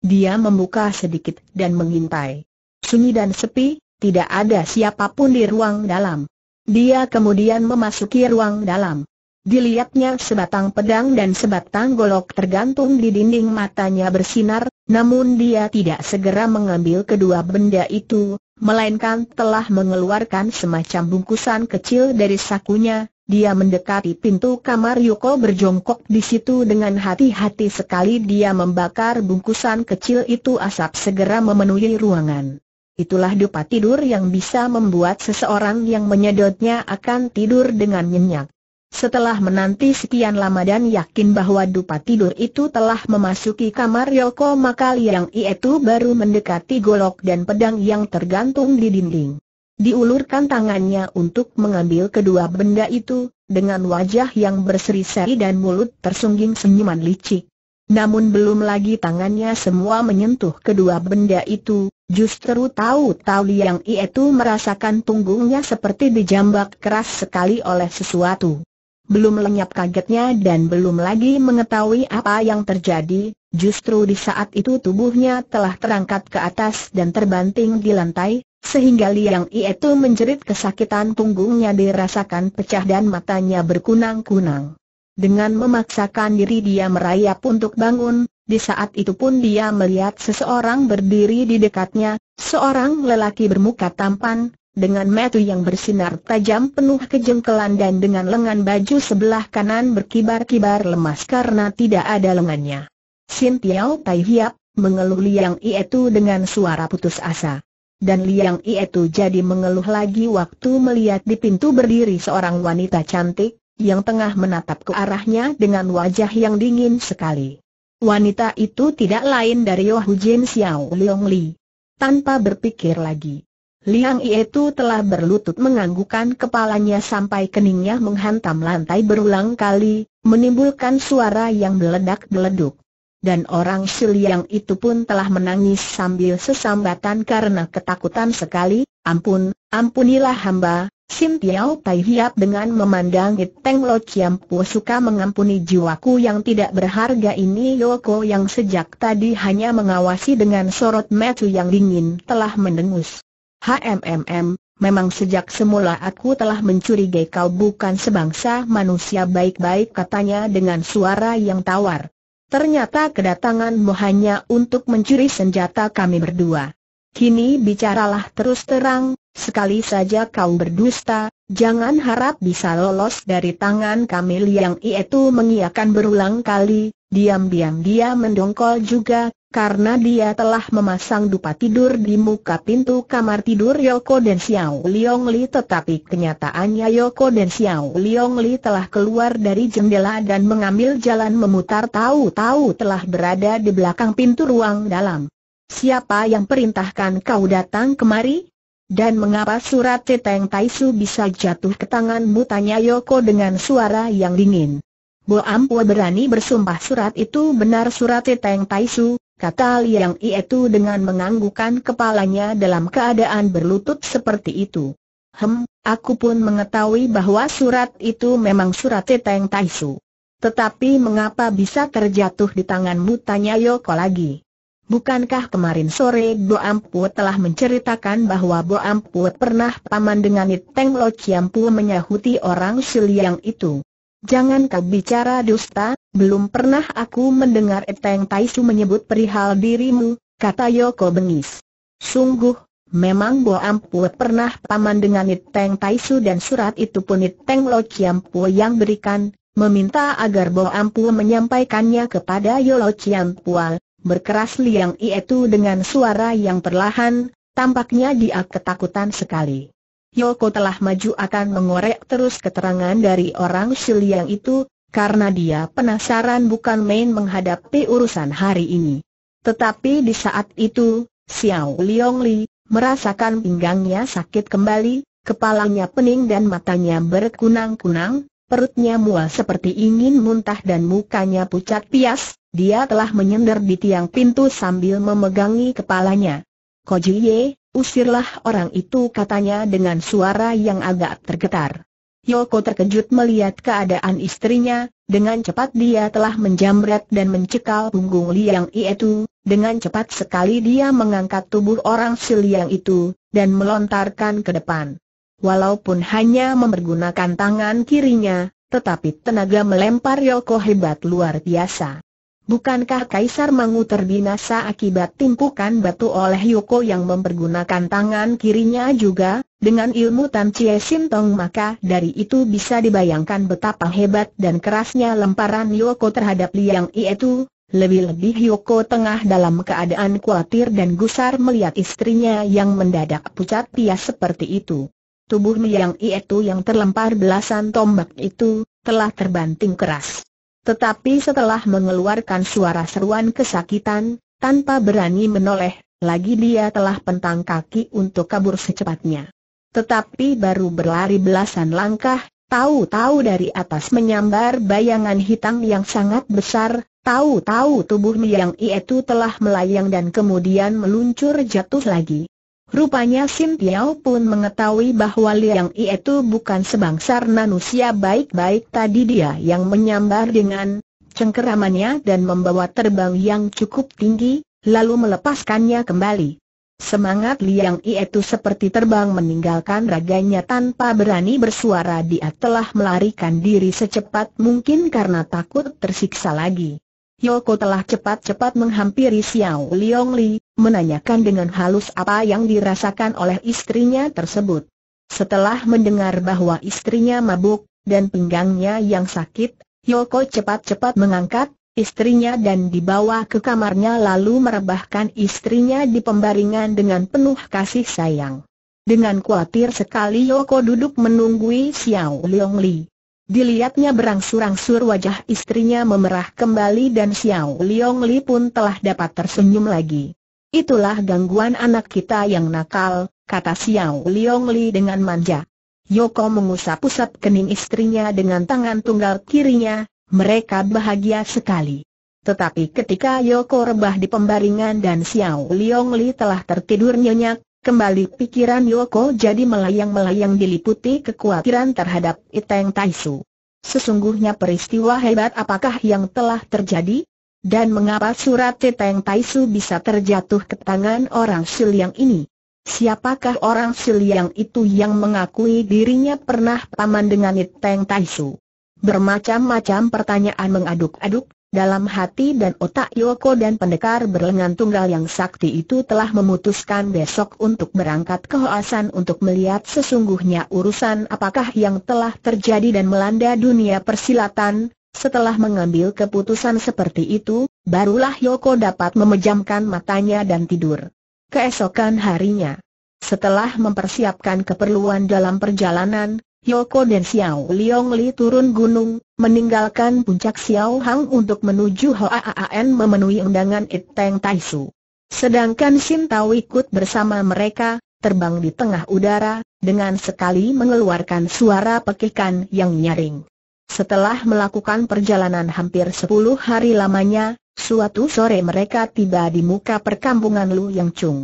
Dia membuka sedikit dan mengintai. Sunyi dan sepi, tidak ada siapapun di ruang dalam. Dia kemudian memasuki ruang dalam. Dilihatnya sebatang pedang dan sebatang golok tergantung di dinding matanya bersinar, namun dia tidak segera mengambil kedua benda itu, melainkan telah mengeluarkan semacam bungkusan kecil dari sakunya, dia mendekati pintu kamar Yoko berjongkok di situ dengan hati-hati sekali dia membakar bungkusan kecil itu asap segera memenuhi ruangan. Itulah dupa tidur yang bisa membuat seseorang yang menyedotnya akan tidur dengan nyenyak. Setelah menanti sekian lama dan yakin bahwa dupa tidur itu telah memasuki kamar Yoko maka Liang itu baru mendekati golok dan pedang yang tergantung di dinding. Diulurkan tangannya untuk mengambil kedua benda itu, dengan wajah yang berseri-seri dan mulut tersungging senyuman licik. Namun belum lagi tangannya semua menyentuh kedua benda itu, justru tahu-tahu Liang itu merasakan punggungnya seperti dijambak keras sekali oleh sesuatu. Belum lenyap kagetnya dan belum lagi mengetahui apa yang terjadi, justru di saat itu tubuhnya telah terangkat ke atas dan terbanting di lantai, sehingga Liang ia itu menjerit kesakitan punggungnya dirasakan pecah dan matanya berkunang-kunang. Dengan memaksakan diri dia merayap untuk bangun, di saat itu pun dia melihat seseorang berdiri di dekatnya, seorang lelaki bermuka tampan, dengan metu yang bersinar tajam penuh kejengkelan dan dengan lengan baju sebelah kanan berkibar-kibar lemas karena tidak ada lengannya. Sin Tiao Tai Hiap, mengeluh Liang itu dengan suara putus asa. Dan Liang itu jadi mengeluh lagi waktu melihat di pintu berdiri seorang wanita cantik, yang tengah menatap ke arahnya dengan wajah yang dingin sekali. Wanita itu tidak lain dari Yohu Jin Xiao Leong Li. Tanpa berpikir lagi, Liang itu telah berlutut menganggukkan kepalanya sampai keningnya menghantam lantai berulang kali, menimbulkan suara yang meledak-meleduk. Dan orang Siliang itu pun telah menangis sambil sesambatan karena ketakutan sekali, ampun, ampunilah hamba, Sim Tiao Tai Hiap dengan memandang Iteng Lo Chiam suka mengampuni jiwaku yang tidak berharga ini Yoko yang sejak tadi hanya mengawasi dengan sorot metu yang dingin telah mendengus. HMMM, memang sejak semula aku telah mencurigai kau bukan sebangsa manusia baik-baik katanya dengan suara yang tawar. Ternyata kedatanganmu hanya untuk mencuri senjata kami berdua. Kini bicaralah terus terang, sekali saja kau berdusta, jangan harap bisa lolos dari tangan kami yang itu mengiakan berulang kali, diam-diam dia mendongkol juga, karena dia telah memasang dupa tidur di muka pintu kamar tidur Yoko dan Xiao Liong Li tetapi kenyataannya Yoko dan Xiao Liong Li telah keluar dari jendela dan mengambil jalan memutar tahu-tahu telah berada di belakang pintu ruang dalam. Siapa yang perintahkan kau datang kemari? Dan mengapa surat Ceteng Taisu bisa jatuh ke tanganmu tanya Yoko dengan suara yang dingin. Bo Ampua berani bersumpah surat itu benar surat Ceteng Taisu, kata Liang itu dengan menganggukkan kepalanya dalam keadaan berlutut seperti itu. Hem, aku pun mengetahui bahwa surat itu memang surat Teteng Taisu. Tetapi mengapa bisa terjatuh di tanganmu tanya Yoko lagi. Bukankah kemarin sore Bo Ampu telah menceritakan bahwa Bo Ampu pernah paman dengan Iteng Lo Chiampu menyahuti orang Siliang itu? Jangan kau bicara dusta, belum pernah aku mendengar Eteng Taisu menyebut perihal dirimu, kata Yoko bengis. Sungguh, memang Bo Ampue pernah paman dengan Eteng Taisu dan surat itu pun Eteng Lo Pu yang berikan, meminta agar Bo Ampue menyampaikannya kepada Yolo Chiampual. Berkeras Liang i itu dengan suara yang perlahan, tampaknya dia ketakutan sekali. Yoko telah maju akan mengorek terus keterangan dari orang Shiliang itu, karena dia penasaran bukan main menghadapi urusan hari ini. Tetapi di saat itu, Xiao Liong Li, merasakan pinggangnya sakit kembali, kepalanya pening dan matanya berkunang-kunang, perutnya mual seperti ingin muntah dan mukanya pucat pias, dia telah menyender di tiang pintu sambil memegangi kepalanya. Kojiye, Usirlah orang itu katanya dengan suara yang agak tergetar. Yoko terkejut melihat keadaan istrinya, dengan cepat dia telah menjamret dan mencekal punggung liang itu, dengan cepat sekali dia mengangkat tubuh orang si liang itu, dan melontarkan ke depan. Walaupun hanya mempergunakan tangan kirinya, tetapi tenaga melempar Yoko hebat luar biasa. Bukankah Kaisar Mangu terbinasa akibat timpukan batu oleh Yoko yang mempergunakan tangan kirinya juga? Dengan ilmu Tan Chie tong maka dari itu bisa dibayangkan betapa hebat dan kerasnya lemparan Yoko terhadap Liang I itu. Lebih-lebih Yoko tengah dalam keadaan khawatir dan gusar melihat istrinya yang mendadak pucat pias seperti itu. Tubuh Liang I itu yang terlempar belasan tombak itu, telah terbanting keras. Tetapi setelah mengeluarkan suara seruan kesakitan, tanpa berani menoleh, lagi dia telah pentang kaki untuk kabur secepatnya. Tetapi baru berlari belasan langkah, tahu-tahu dari atas menyambar bayangan hitam yang sangat besar, tahu-tahu tubuh miang itu telah melayang dan kemudian meluncur jatuh lagi. Rupanya Sim Piao pun mengetahui bahwa Liang I itu bukan sebangsar manusia baik-baik tadi dia yang menyambar dengan cengkeramannya dan membawa terbang yang cukup tinggi, lalu melepaskannya kembali. Semangat Liang I itu seperti terbang meninggalkan raganya tanpa berani bersuara dia telah melarikan diri secepat mungkin karena takut tersiksa lagi. Yoko telah cepat-cepat menghampiri Xiao Liang Li, menanyakan dengan halus apa yang dirasakan oleh istrinya tersebut. Setelah mendengar bahwa istrinya mabuk, dan pinggangnya yang sakit, Yoko cepat-cepat mengangkat istrinya dan dibawa ke kamarnya lalu merebahkan istrinya di pembaringan dengan penuh kasih sayang. Dengan khawatir sekali Yoko duduk menunggui Xiao Leong Li. Dilihatnya berangsur-angsur wajah istrinya memerah kembali dan Xiao Leong Li pun telah dapat tersenyum lagi. Itulah gangguan anak kita yang nakal, kata Xiao Liong Li dengan manja. Yoko mengusap-usap kening istrinya dengan tangan tunggal kirinya, mereka bahagia sekali. Tetapi ketika Yoko rebah di pembaringan dan Xiao Liong Li telah tertidur nyenyak, kembali pikiran Yoko jadi melayang-melayang diliputi kekhawatiran terhadap Iteng Taisu. Sesungguhnya peristiwa hebat apakah yang telah terjadi? Dan mengapa surat Teteng Taisu bisa terjatuh ke tangan orang Siliang ini? Siapakah orang Siliang itu yang mengakui dirinya pernah paman dengan Teteng Taisu? Bermacam-macam pertanyaan mengaduk-aduk, dalam hati dan otak Yoko dan pendekar berlengan tunggal yang sakti itu telah memutuskan besok untuk berangkat ke Hoasan untuk melihat sesungguhnya urusan apakah yang telah terjadi dan melanda dunia persilatan, setelah mengambil keputusan seperti itu, barulah Yoko dapat memejamkan matanya dan tidur. Keesokan harinya, setelah mempersiapkan keperluan dalam perjalanan, Yoko dan Xiao Liong Li turun gunung, meninggalkan puncak Xiao Hang untuk menuju Hoaan memenuhi undangan Iteng Taisu. Sedangkan Shin Tao ikut bersama mereka, terbang di tengah udara, dengan sekali mengeluarkan suara pekikan yang nyaring. Setelah melakukan perjalanan hampir sepuluh hari lamanya, suatu sore mereka tiba di muka perkampungan Lu Yang Chung.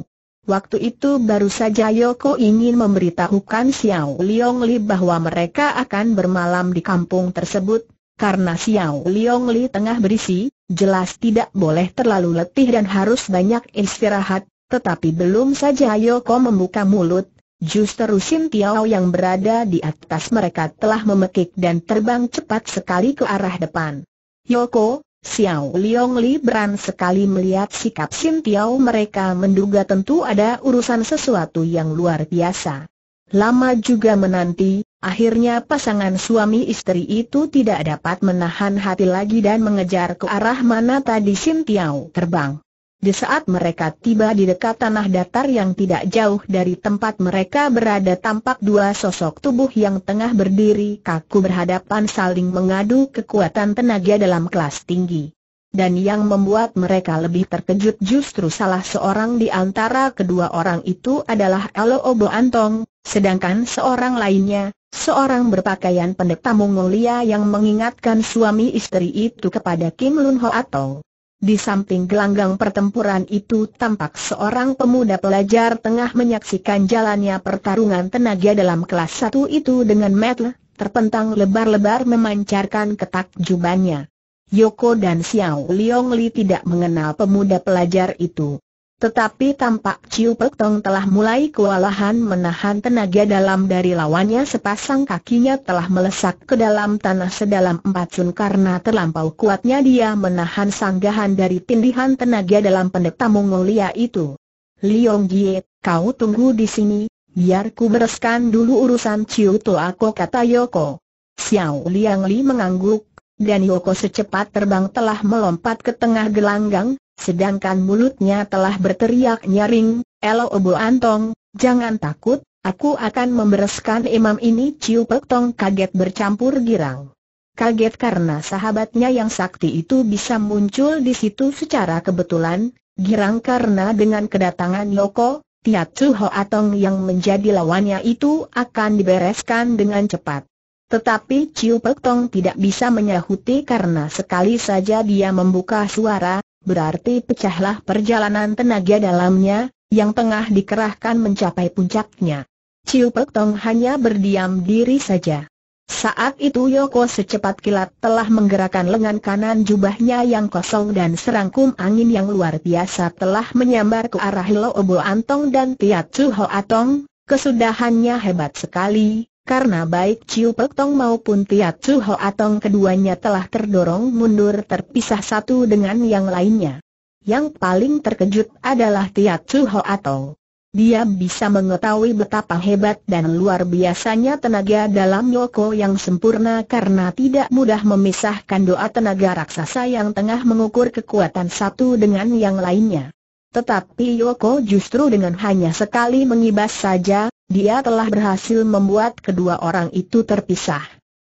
Waktu itu baru saja Yoko ingin memberitahukan Xiao Liong Li bahwa mereka akan bermalam di kampung tersebut, karena Xiao Liong Li tengah berisi, jelas tidak boleh terlalu letih dan harus banyak istirahat, tetapi belum saja Yoko membuka mulut, Justru Sim Tiao yang berada di atas mereka telah memekik dan terbang cepat sekali ke arah depan. Yoko, Xiao Liong Li beran sekali melihat sikap Sim Tiao mereka menduga tentu ada urusan sesuatu yang luar biasa. Lama juga menanti, akhirnya pasangan suami istri itu tidak dapat menahan hati lagi dan mengejar ke arah mana tadi Sim Tiao terbang. Di saat mereka tiba di dekat tanah datar yang tidak jauh dari tempat mereka berada tampak dua sosok tubuh yang tengah berdiri kaku berhadapan saling mengadu kekuatan tenaga dalam kelas tinggi. Dan yang membuat mereka lebih terkejut justru salah seorang di antara kedua orang itu adalah Elo Obo Antong, sedangkan seorang lainnya, seorang berpakaian pendeta Mongolia yang mengingatkan suami istri itu kepada Kim Lun Ho Atong. Di samping gelanggang pertempuran itu tampak seorang pemuda pelajar tengah menyaksikan jalannya pertarungan tenaga dalam kelas satu itu dengan metel, terpentang lebar-lebar memancarkan ketakjubannya. Yoko dan Xiao Liong Li tidak mengenal pemuda pelajar itu. Tetapi tampak Ciu Pek Tong telah mulai kewalahan menahan tenaga dalam dari lawannya sepasang kakinya telah melesak ke dalam tanah sedalam empat sun karena terlampau kuatnya dia menahan sanggahan dari tindihan tenaga dalam pendeta Mongolia itu. Liong Jie, kau tunggu di sini, biar ku bereskan dulu urusan Ciu aku kata Yoko. Xiao Liang Li mengangguk, dan Yoko secepat terbang telah melompat ke tengah gelanggang, sedangkan mulutnya telah berteriak nyaring, Elo Obo Antong, jangan takut, aku akan membereskan imam ini Ciu Pek Tong kaget bercampur girang. Kaget karena sahabatnya yang sakti itu bisa muncul di situ secara kebetulan, girang karena dengan kedatangan Yoko, Ho Atong yang menjadi lawannya itu akan dibereskan dengan cepat. Tetapi Ciu Pek Tong tidak bisa menyahuti karena sekali saja dia membuka suara, berarti pecahlah perjalanan tenaga dalamnya, yang tengah dikerahkan mencapai puncaknya. Ciu Pek Tong hanya berdiam diri saja. Saat itu Yoko secepat kilat telah menggerakkan lengan kanan jubahnya yang kosong dan serangkum angin yang luar biasa telah menyambar ke arah Lo Obo Antong dan Tiat Chu Ho Atong, kesudahannya hebat sekali, karena baik Chiu Pek Tong maupun Tiat Chu Ho Atong keduanya telah terdorong mundur terpisah satu dengan yang lainnya. Yang paling terkejut adalah Tiat Chu Ho Atong. Dia bisa mengetahui betapa hebat dan luar biasanya tenaga dalam Yoko yang sempurna karena tidak mudah memisahkan doa tenaga raksasa yang tengah mengukur kekuatan satu dengan yang lainnya. Tetapi Yoko justru dengan hanya sekali mengibas saja, dia telah berhasil membuat kedua orang itu terpisah.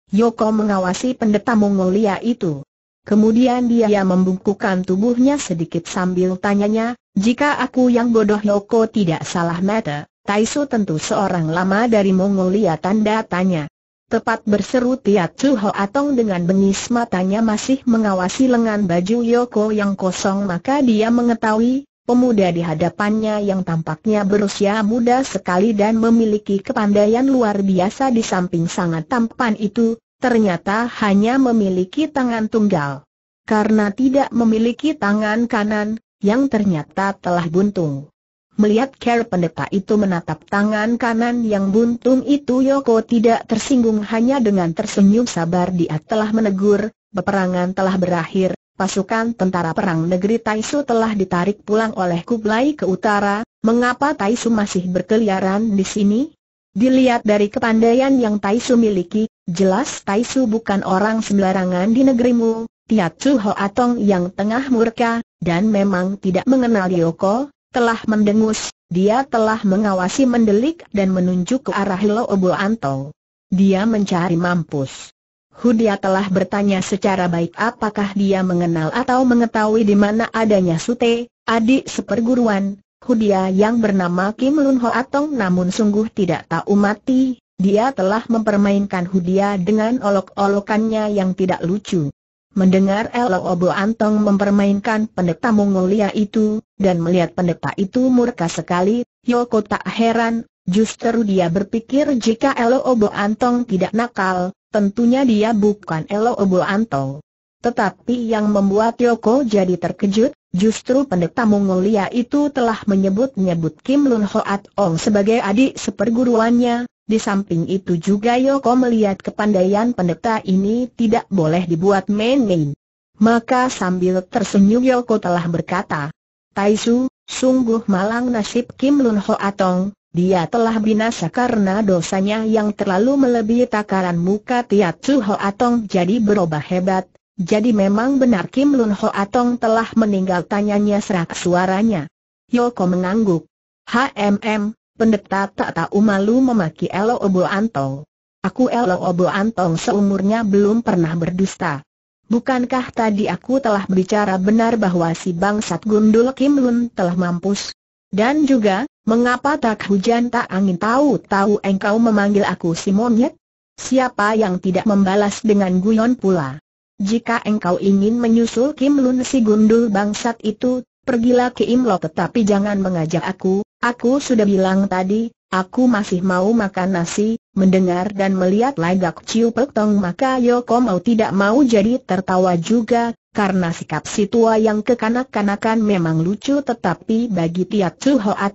Yoko mengawasi pendeta Mongolia itu. Kemudian dia membungkukkan tubuhnya sedikit sambil tanyanya, jika aku yang bodoh Yoko tidak salah mata, Taisu tentu seorang lama dari Mongolia tanda tanya. Tepat berseru Tiat Chu Ho Atong dengan bengis matanya masih mengawasi lengan baju Yoko yang kosong maka dia mengetahui, pemuda di hadapannya yang tampaknya berusia muda sekali dan memiliki kepandaian luar biasa di samping sangat tampan itu, ternyata hanya memiliki tangan tunggal. Karena tidak memiliki tangan kanan, yang ternyata telah buntung. Melihat care pendeta itu menatap tangan kanan yang buntung itu Yoko tidak tersinggung hanya dengan tersenyum sabar dia telah menegur, peperangan telah berakhir, pasukan tentara perang negeri Taisu telah ditarik pulang oleh Kublai ke utara, mengapa Taisu masih berkeliaran di sini? Dilihat dari kepandaian yang Taisu miliki, jelas Taisu bukan orang sembarangan di negerimu, Suho Atong yang tengah murka, dan memang tidak mengenal Yoko, telah mendengus, dia telah mengawasi mendelik dan menunjuk ke arah Lo Obo Antong. Dia mencari mampus. Hudia telah bertanya secara baik apakah dia mengenal atau mengetahui di mana adanya Sute, adik seperguruan, Hudia yang bernama Kim Lun Ho Atong namun sungguh tidak tahu mati, dia telah mempermainkan Hudia dengan olok-olokannya yang tidak lucu. Mendengar Elo Obo Antong mempermainkan pendeta Mongolia itu, dan melihat pendeta itu murka sekali, Yoko tak heran, justru dia berpikir jika Elo Obo Antong tidak nakal, Tentunya dia bukan Elo Obo Anto. Tetapi yang membuat Yoko jadi terkejut, justru pendeta Mongolia itu telah menyebut-nyebut Kim Lun Hoat Ong sebagai adik seperguruannya, di samping itu juga Yoko melihat kepandaian pendeta ini tidak boleh dibuat main-main. Maka sambil tersenyum Yoko telah berkata, Taisu, sungguh malang nasib Kim Lun Ho Atong, dia telah binasa karena dosanya yang terlalu melebihi takaran muka Tiat Su Atong jadi berubah hebat. Jadi memang benar Kim Lun Ho Atong telah meninggal tanyanya serak suaranya. Yoko mengangguk. HMM, pendeta tak tahu malu memaki Elo Obo Antong. Aku Elo Obo Antong seumurnya belum pernah berdusta. Bukankah tadi aku telah bicara benar bahwa si bangsat gundul Kim Lun telah mampus? Dan juga, Mengapa tak hujan tak angin tahu-tahu engkau memanggil aku si monyet? Siapa yang tidak membalas dengan guyon pula? Jika engkau ingin menyusul Kim Lun si gundul bangsat itu, pergilah ke Imlo tetapi jangan mengajak aku, aku sudah bilang tadi, aku masih mau makan nasi, mendengar dan melihat lagak Ciu Pek Tong maka Yoko mau tidak mau jadi tertawa juga, karena sikap si tua yang kekanak-kanakan memang lucu tetapi bagi tiap Chu Hoa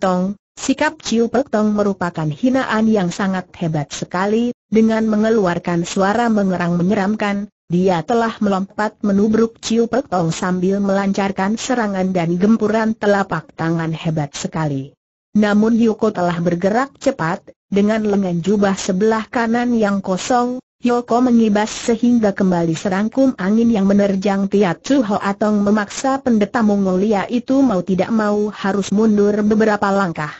Sikap Chiu Pek Tong merupakan hinaan yang sangat hebat sekali, dengan mengeluarkan suara mengerang-menyeramkan, dia telah melompat menubruk Chiu Pek Tong sambil melancarkan serangan dan gempuran telapak tangan hebat sekali. Namun Yuko telah bergerak cepat, dengan lengan jubah sebelah kanan yang kosong, Yoko mengibas sehingga kembali serangkum angin yang menerjang Tiat Chu Ho Atong memaksa pendeta Mongolia itu mau tidak mau harus mundur beberapa langkah.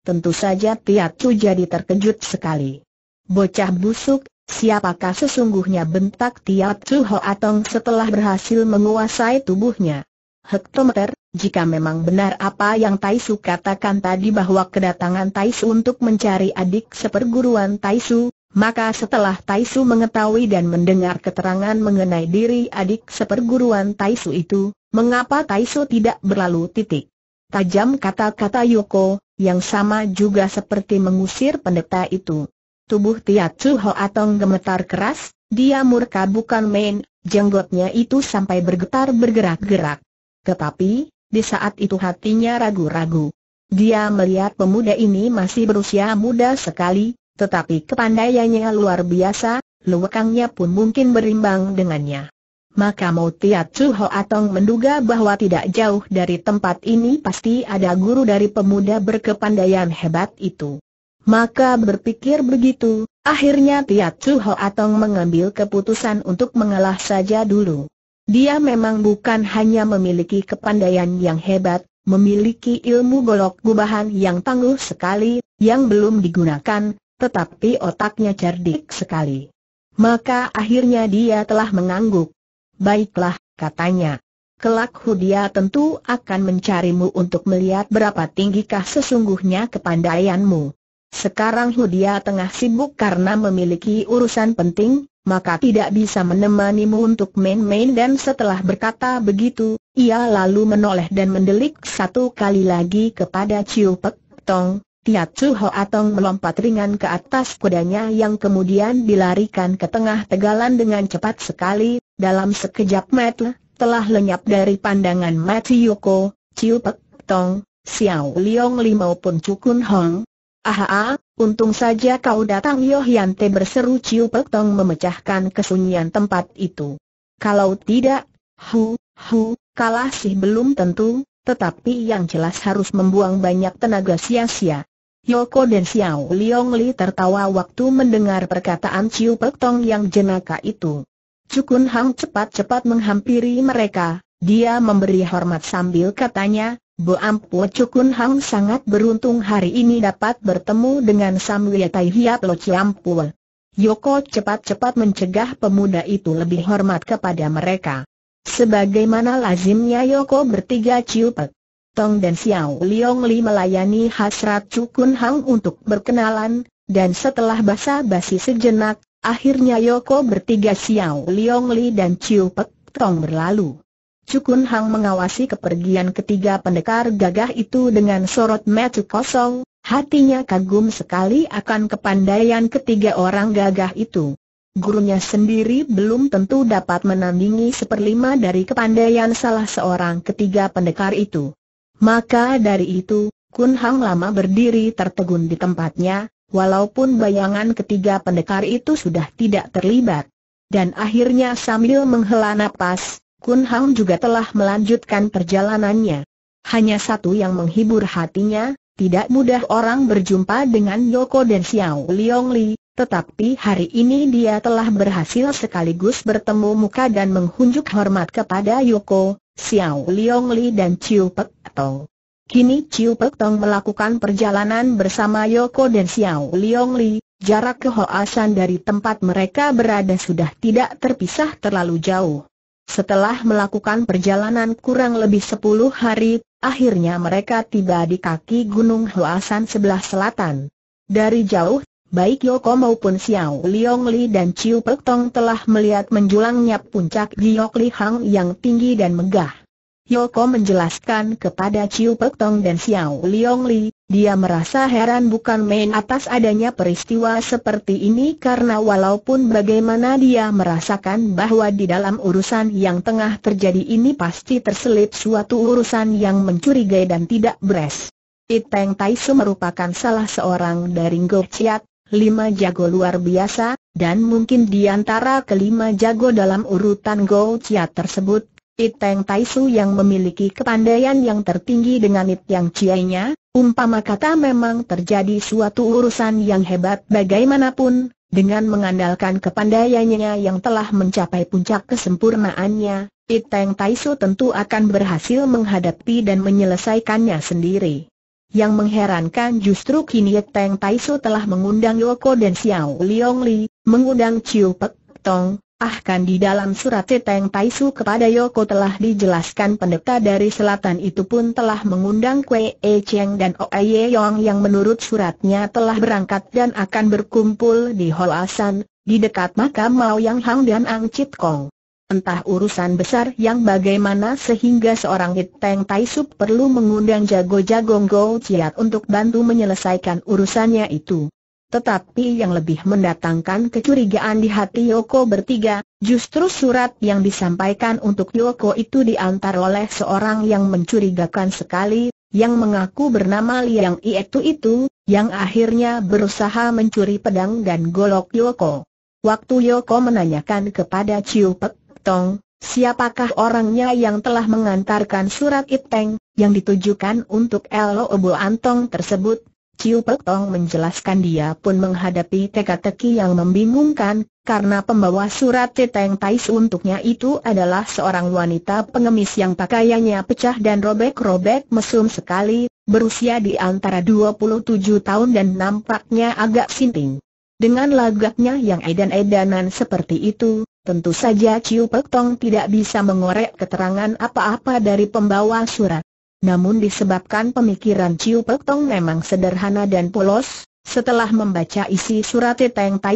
Tentu saja Tiat Chu jadi terkejut sekali. Bocah busuk, siapakah sesungguhnya bentak Tiat Chu Ho Atong setelah berhasil menguasai tubuhnya? Hektometer, jika memang benar apa yang Taisu katakan tadi bahwa kedatangan Taisu untuk mencari adik seperguruan Taisu, maka setelah Taisu mengetahui dan mendengar keterangan mengenai diri adik seperguruan Taisu itu, mengapa Taisu tidak berlalu titik? Tajam kata-kata Yoko, yang sama juga seperti mengusir pendeta itu. Tubuh Ho Atong gemetar keras, dia murka bukan main, jenggotnya itu sampai bergetar bergerak-gerak. Tetapi, di saat itu hatinya ragu-ragu. Dia melihat pemuda ini masih berusia muda sekali, tetapi kepandaiannya luar biasa, luwakannya pun mungkin berimbang dengannya. Maka mau Tiat Chu Atong menduga bahwa tidak jauh dari tempat ini pasti ada guru dari pemuda berkepandaian hebat itu. Maka berpikir begitu, akhirnya Tiat Chu Atong mengambil keputusan untuk mengalah saja dulu. Dia memang bukan hanya memiliki kepandaian yang hebat, memiliki ilmu golok gubahan yang tangguh sekali, yang belum digunakan, tetapi otaknya cerdik sekali. Maka akhirnya dia telah mengangguk. Baiklah, katanya. Kelak Hudia tentu akan mencarimu untuk melihat berapa tinggikah sesungguhnya kepandaianmu. Sekarang Hudia tengah sibuk karena memiliki urusan penting, maka tidak bisa menemanimu untuk main-main dan setelah berkata begitu, ia lalu menoleh dan mendelik satu kali lagi kepada Ciu Pek Tong, Tiacu Atong melompat ringan ke atas kudanya yang kemudian dilarikan ke tengah tegalan dengan cepat sekali, dalam sekejap mata, telah lenyap dari pandangan Mati Yoko, Ciu Pek Tong, Xiao Liong Li maupun Cukun Hong. Aha, untung saja kau datang Yo Te berseru Ciu Pek Tong memecahkan kesunyian tempat itu. Kalau tidak, hu, hu, kalah sih belum tentu, tetapi yang jelas harus membuang banyak tenaga sia-sia. Yoko dan Xiao Liong Li tertawa waktu mendengar perkataan Ciu Pek Tong yang jenaka itu. Cukun Hang cepat-cepat menghampiri mereka, dia memberi hormat sambil katanya, Bu Ampu Cukun Hang sangat beruntung hari ini dapat bertemu dengan Samwia Tai Hiap Lo Ciampul. Yoko cepat-cepat mencegah pemuda itu lebih hormat kepada mereka. Sebagaimana lazimnya Yoko bertiga ciupet. Tong dan Xiao Liong Li melayani hasrat Cukun Hang untuk berkenalan, dan setelah basa-basi sejenak, akhirnya Yoko bertiga Xiao Liong Li dan Chiu Pek Tong berlalu. Cukun Hang mengawasi kepergian ketiga pendekar gagah itu dengan sorot mata kosong, hatinya kagum sekali akan kepandaian ketiga orang gagah itu. Gurunya sendiri belum tentu dapat menandingi seperlima dari kepandaian salah seorang ketiga pendekar itu. Maka dari itu, Kun Hang lama berdiri tertegun di tempatnya, walaupun bayangan ketiga pendekar itu sudah tidak terlibat. Dan akhirnya sambil menghela napas, Kun Hang juga telah melanjutkan perjalanannya. Hanya satu yang menghibur hatinya, tidak mudah orang berjumpa dengan Yoko dan Xiao Liong Li, tetapi hari ini dia telah berhasil sekaligus bertemu muka dan menghunjuk hormat kepada Yoko, Xiao Liong Li dan Chiu Pek Tong. Kini Chiu Pek Tong melakukan perjalanan bersama Yoko dan Xiao Liong Li, jarak Hoasan dari tempat mereka berada sudah tidak terpisah terlalu jauh. Setelah melakukan perjalanan kurang lebih 10 hari, akhirnya mereka tiba di kaki Gunung Hoasan sebelah selatan. Dari jauh Baik Yoko maupun Xiao Liong Li dan Chiu Pek Tong telah melihat menjulangnya puncak Giok Li Hang yang tinggi dan megah. Yoko menjelaskan kepada Chiu Pek Tong dan Xiao Liong Li, dia merasa heran bukan main atas adanya peristiwa seperti ini karena walaupun bagaimana dia merasakan bahwa di dalam urusan yang tengah terjadi ini pasti terselip suatu urusan yang mencurigai dan tidak beres. Iteng Taisu merupakan salah seorang dari Ngok Chiat, lima jago luar biasa, dan mungkin di antara kelima jago dalam urutan Go Chia tersebut, Iteng Taisu yang memiliki kepandaian yang tertinggi dengan It Yang nya, umpama kata memang terjadi suatu urusan yang hebat bagaimanapun, dengan mengandalkan kepandaiannya yang telah mencapai puncak kesempurnaannya, Iteng Taisu tentu akan berhasil menghadapi dan menyelesaikannya sendiri. Yang mengherankan justru kini Teng Taisu telah mengundang Yoko dan Xiao Liong Li, mengundang Chiu Pek Tong, ahkan di dalam surat Teng Taisu kepada Yoko telah dijelaskan pendeta dari selatan itu pun telah mengundang Kue E Cheng dan Oe Ye Yong yang menurut suratnya telah berangkat dan akan berkumpul di Holasan, di dekat makam Mao Yang Hang dan Ang Chit Kong entah urusan besar yang bagaimana sehingga seorang It Teng Tai perlu mengundang jago-jago Go Chiat untuk bantu menyelesaikan urusannya itu. Tetapi yang lebih mendatangkan kecurigaan di hati Yoko bertiga, justru surat yang disampaikan untuk Yoko itu diantar oleh seorang yang mencurigakan sekali, yang mengaku bernama Liang Ietu itu, yang akhirnya berusaha mencuri pedang dan golok Yoko. Waktu Yoko menanyakan kepada Chiu Pek Tong, siapakah orangnya yang telah mengantarkan surat Iteng, yang ditujukan untuk Elo Obo Antong tersebut? Ciu Pek Tong menjelaskan dia pun menghadapi teka-teki yang membingungkan, karena pembawa surat Iteng Tais untuknya itu adalah seorang wanita pengemis yang pakaiannya pecah dan robek-robek mesum sekali, berusia di antara 27 tahun dan nampaknya agak sinting. Dengan lagaknya yang edan-edanan seperti itu, Tentu saja Chiu Pek Tong tidak bisa mengorek keterangan apa-apa dari pembawa surat. Namun disebabkan pemikiran Chiu Pek Tong memang sederhana dan polos, setelah membaca isi surat Teng Tai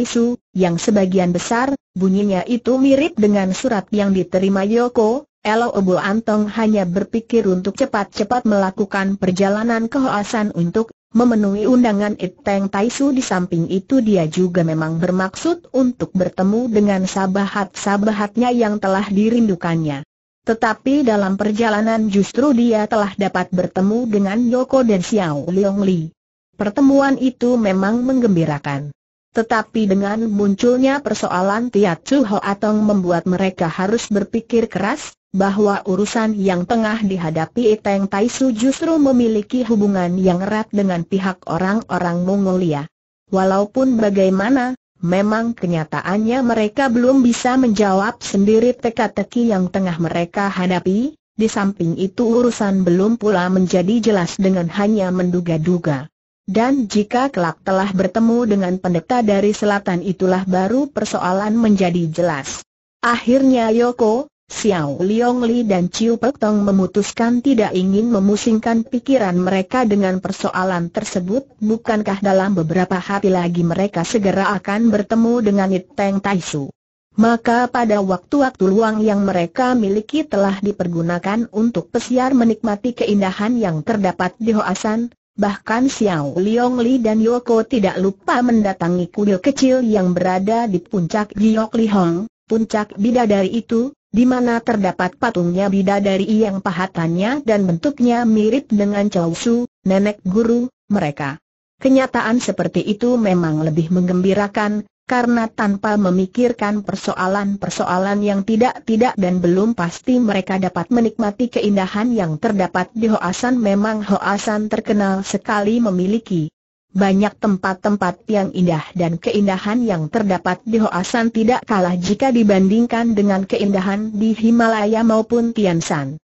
yang sebagian besar, bunyinya itu mirip dengan surat yang diterima Yoko, Elo Obo Antong hanya berpikir untuk cepat-cepat melakukan perjalanan ke Hoasan untuk Memenuhi undangan Iteng Taisu di samping itu dia juga memang bermaksud untuk bertemu dengan sahabat-sahabatnya yang telah dirindukannya. Tetapi dalam perjalanan justru dia telah dapat bertemu dengan Yoko dan Xiao Leong Li. Pertemuan itu memang menggembirakan. Tetapi dengan munculnya persoalan Tiat Chu Atong membuat mereka harus berpikir keras, bahwa urusan yang tengah dihadapi Iteng Tai Su justru memiliki hubungan yang erat dengan pihak orang-orang Mongolia. Walaupun bagaimana, memang kenyataannya mereka belum bisa menjawab sendiri teka-teki yang tengah mereka hadapi, di samping itu urusan belum pula menjadi jelas dengan hanya menduga-duga. Dan jika kelak telah bertemu dengan pendeta dari selatan itulah baru persoalan menjadi jelas. Akhirnya Yoko, Xiao Li dan Chiu Pek Tong memutuskan tidak ingin memusingkan pikiran mereka dengan persoalan tersebut Bukankah dalam beberapa hari lagi mereka segera akan bertemu dengan It Teng Tai Su Maka pada waktu-waktu luang yang mereka miliki telah dipergunakan untuk pesiar menikmati keindahan yang terdapat di Hoasan Bahkan Xiao Liong Li dan Yoko tidak lupa mendatangi kuil kecil yang berada di puncak Giok Li Hong, puncak bidadari itu, di mana terdapat patungnya bidadari yang pahatannya dan bentuknya mirip dengan Chow Su, nenek guru, mereka. Kenyataan seperti itu memang lebih menggembirakan, karena tanpa memikirkan persoalan-persoalan yang tidak-tidak dan belum pasti mereka dapat menikmati keindahan yang terdapat di Hoasan memang Hoasan terkenal sekali memiliki banyak tempat-tempat yang indah dan keindahan yang terdapat di Hoasan tidak kalah jika dibandingkan dengan keindahan di Himalaya maupun Tian Shan.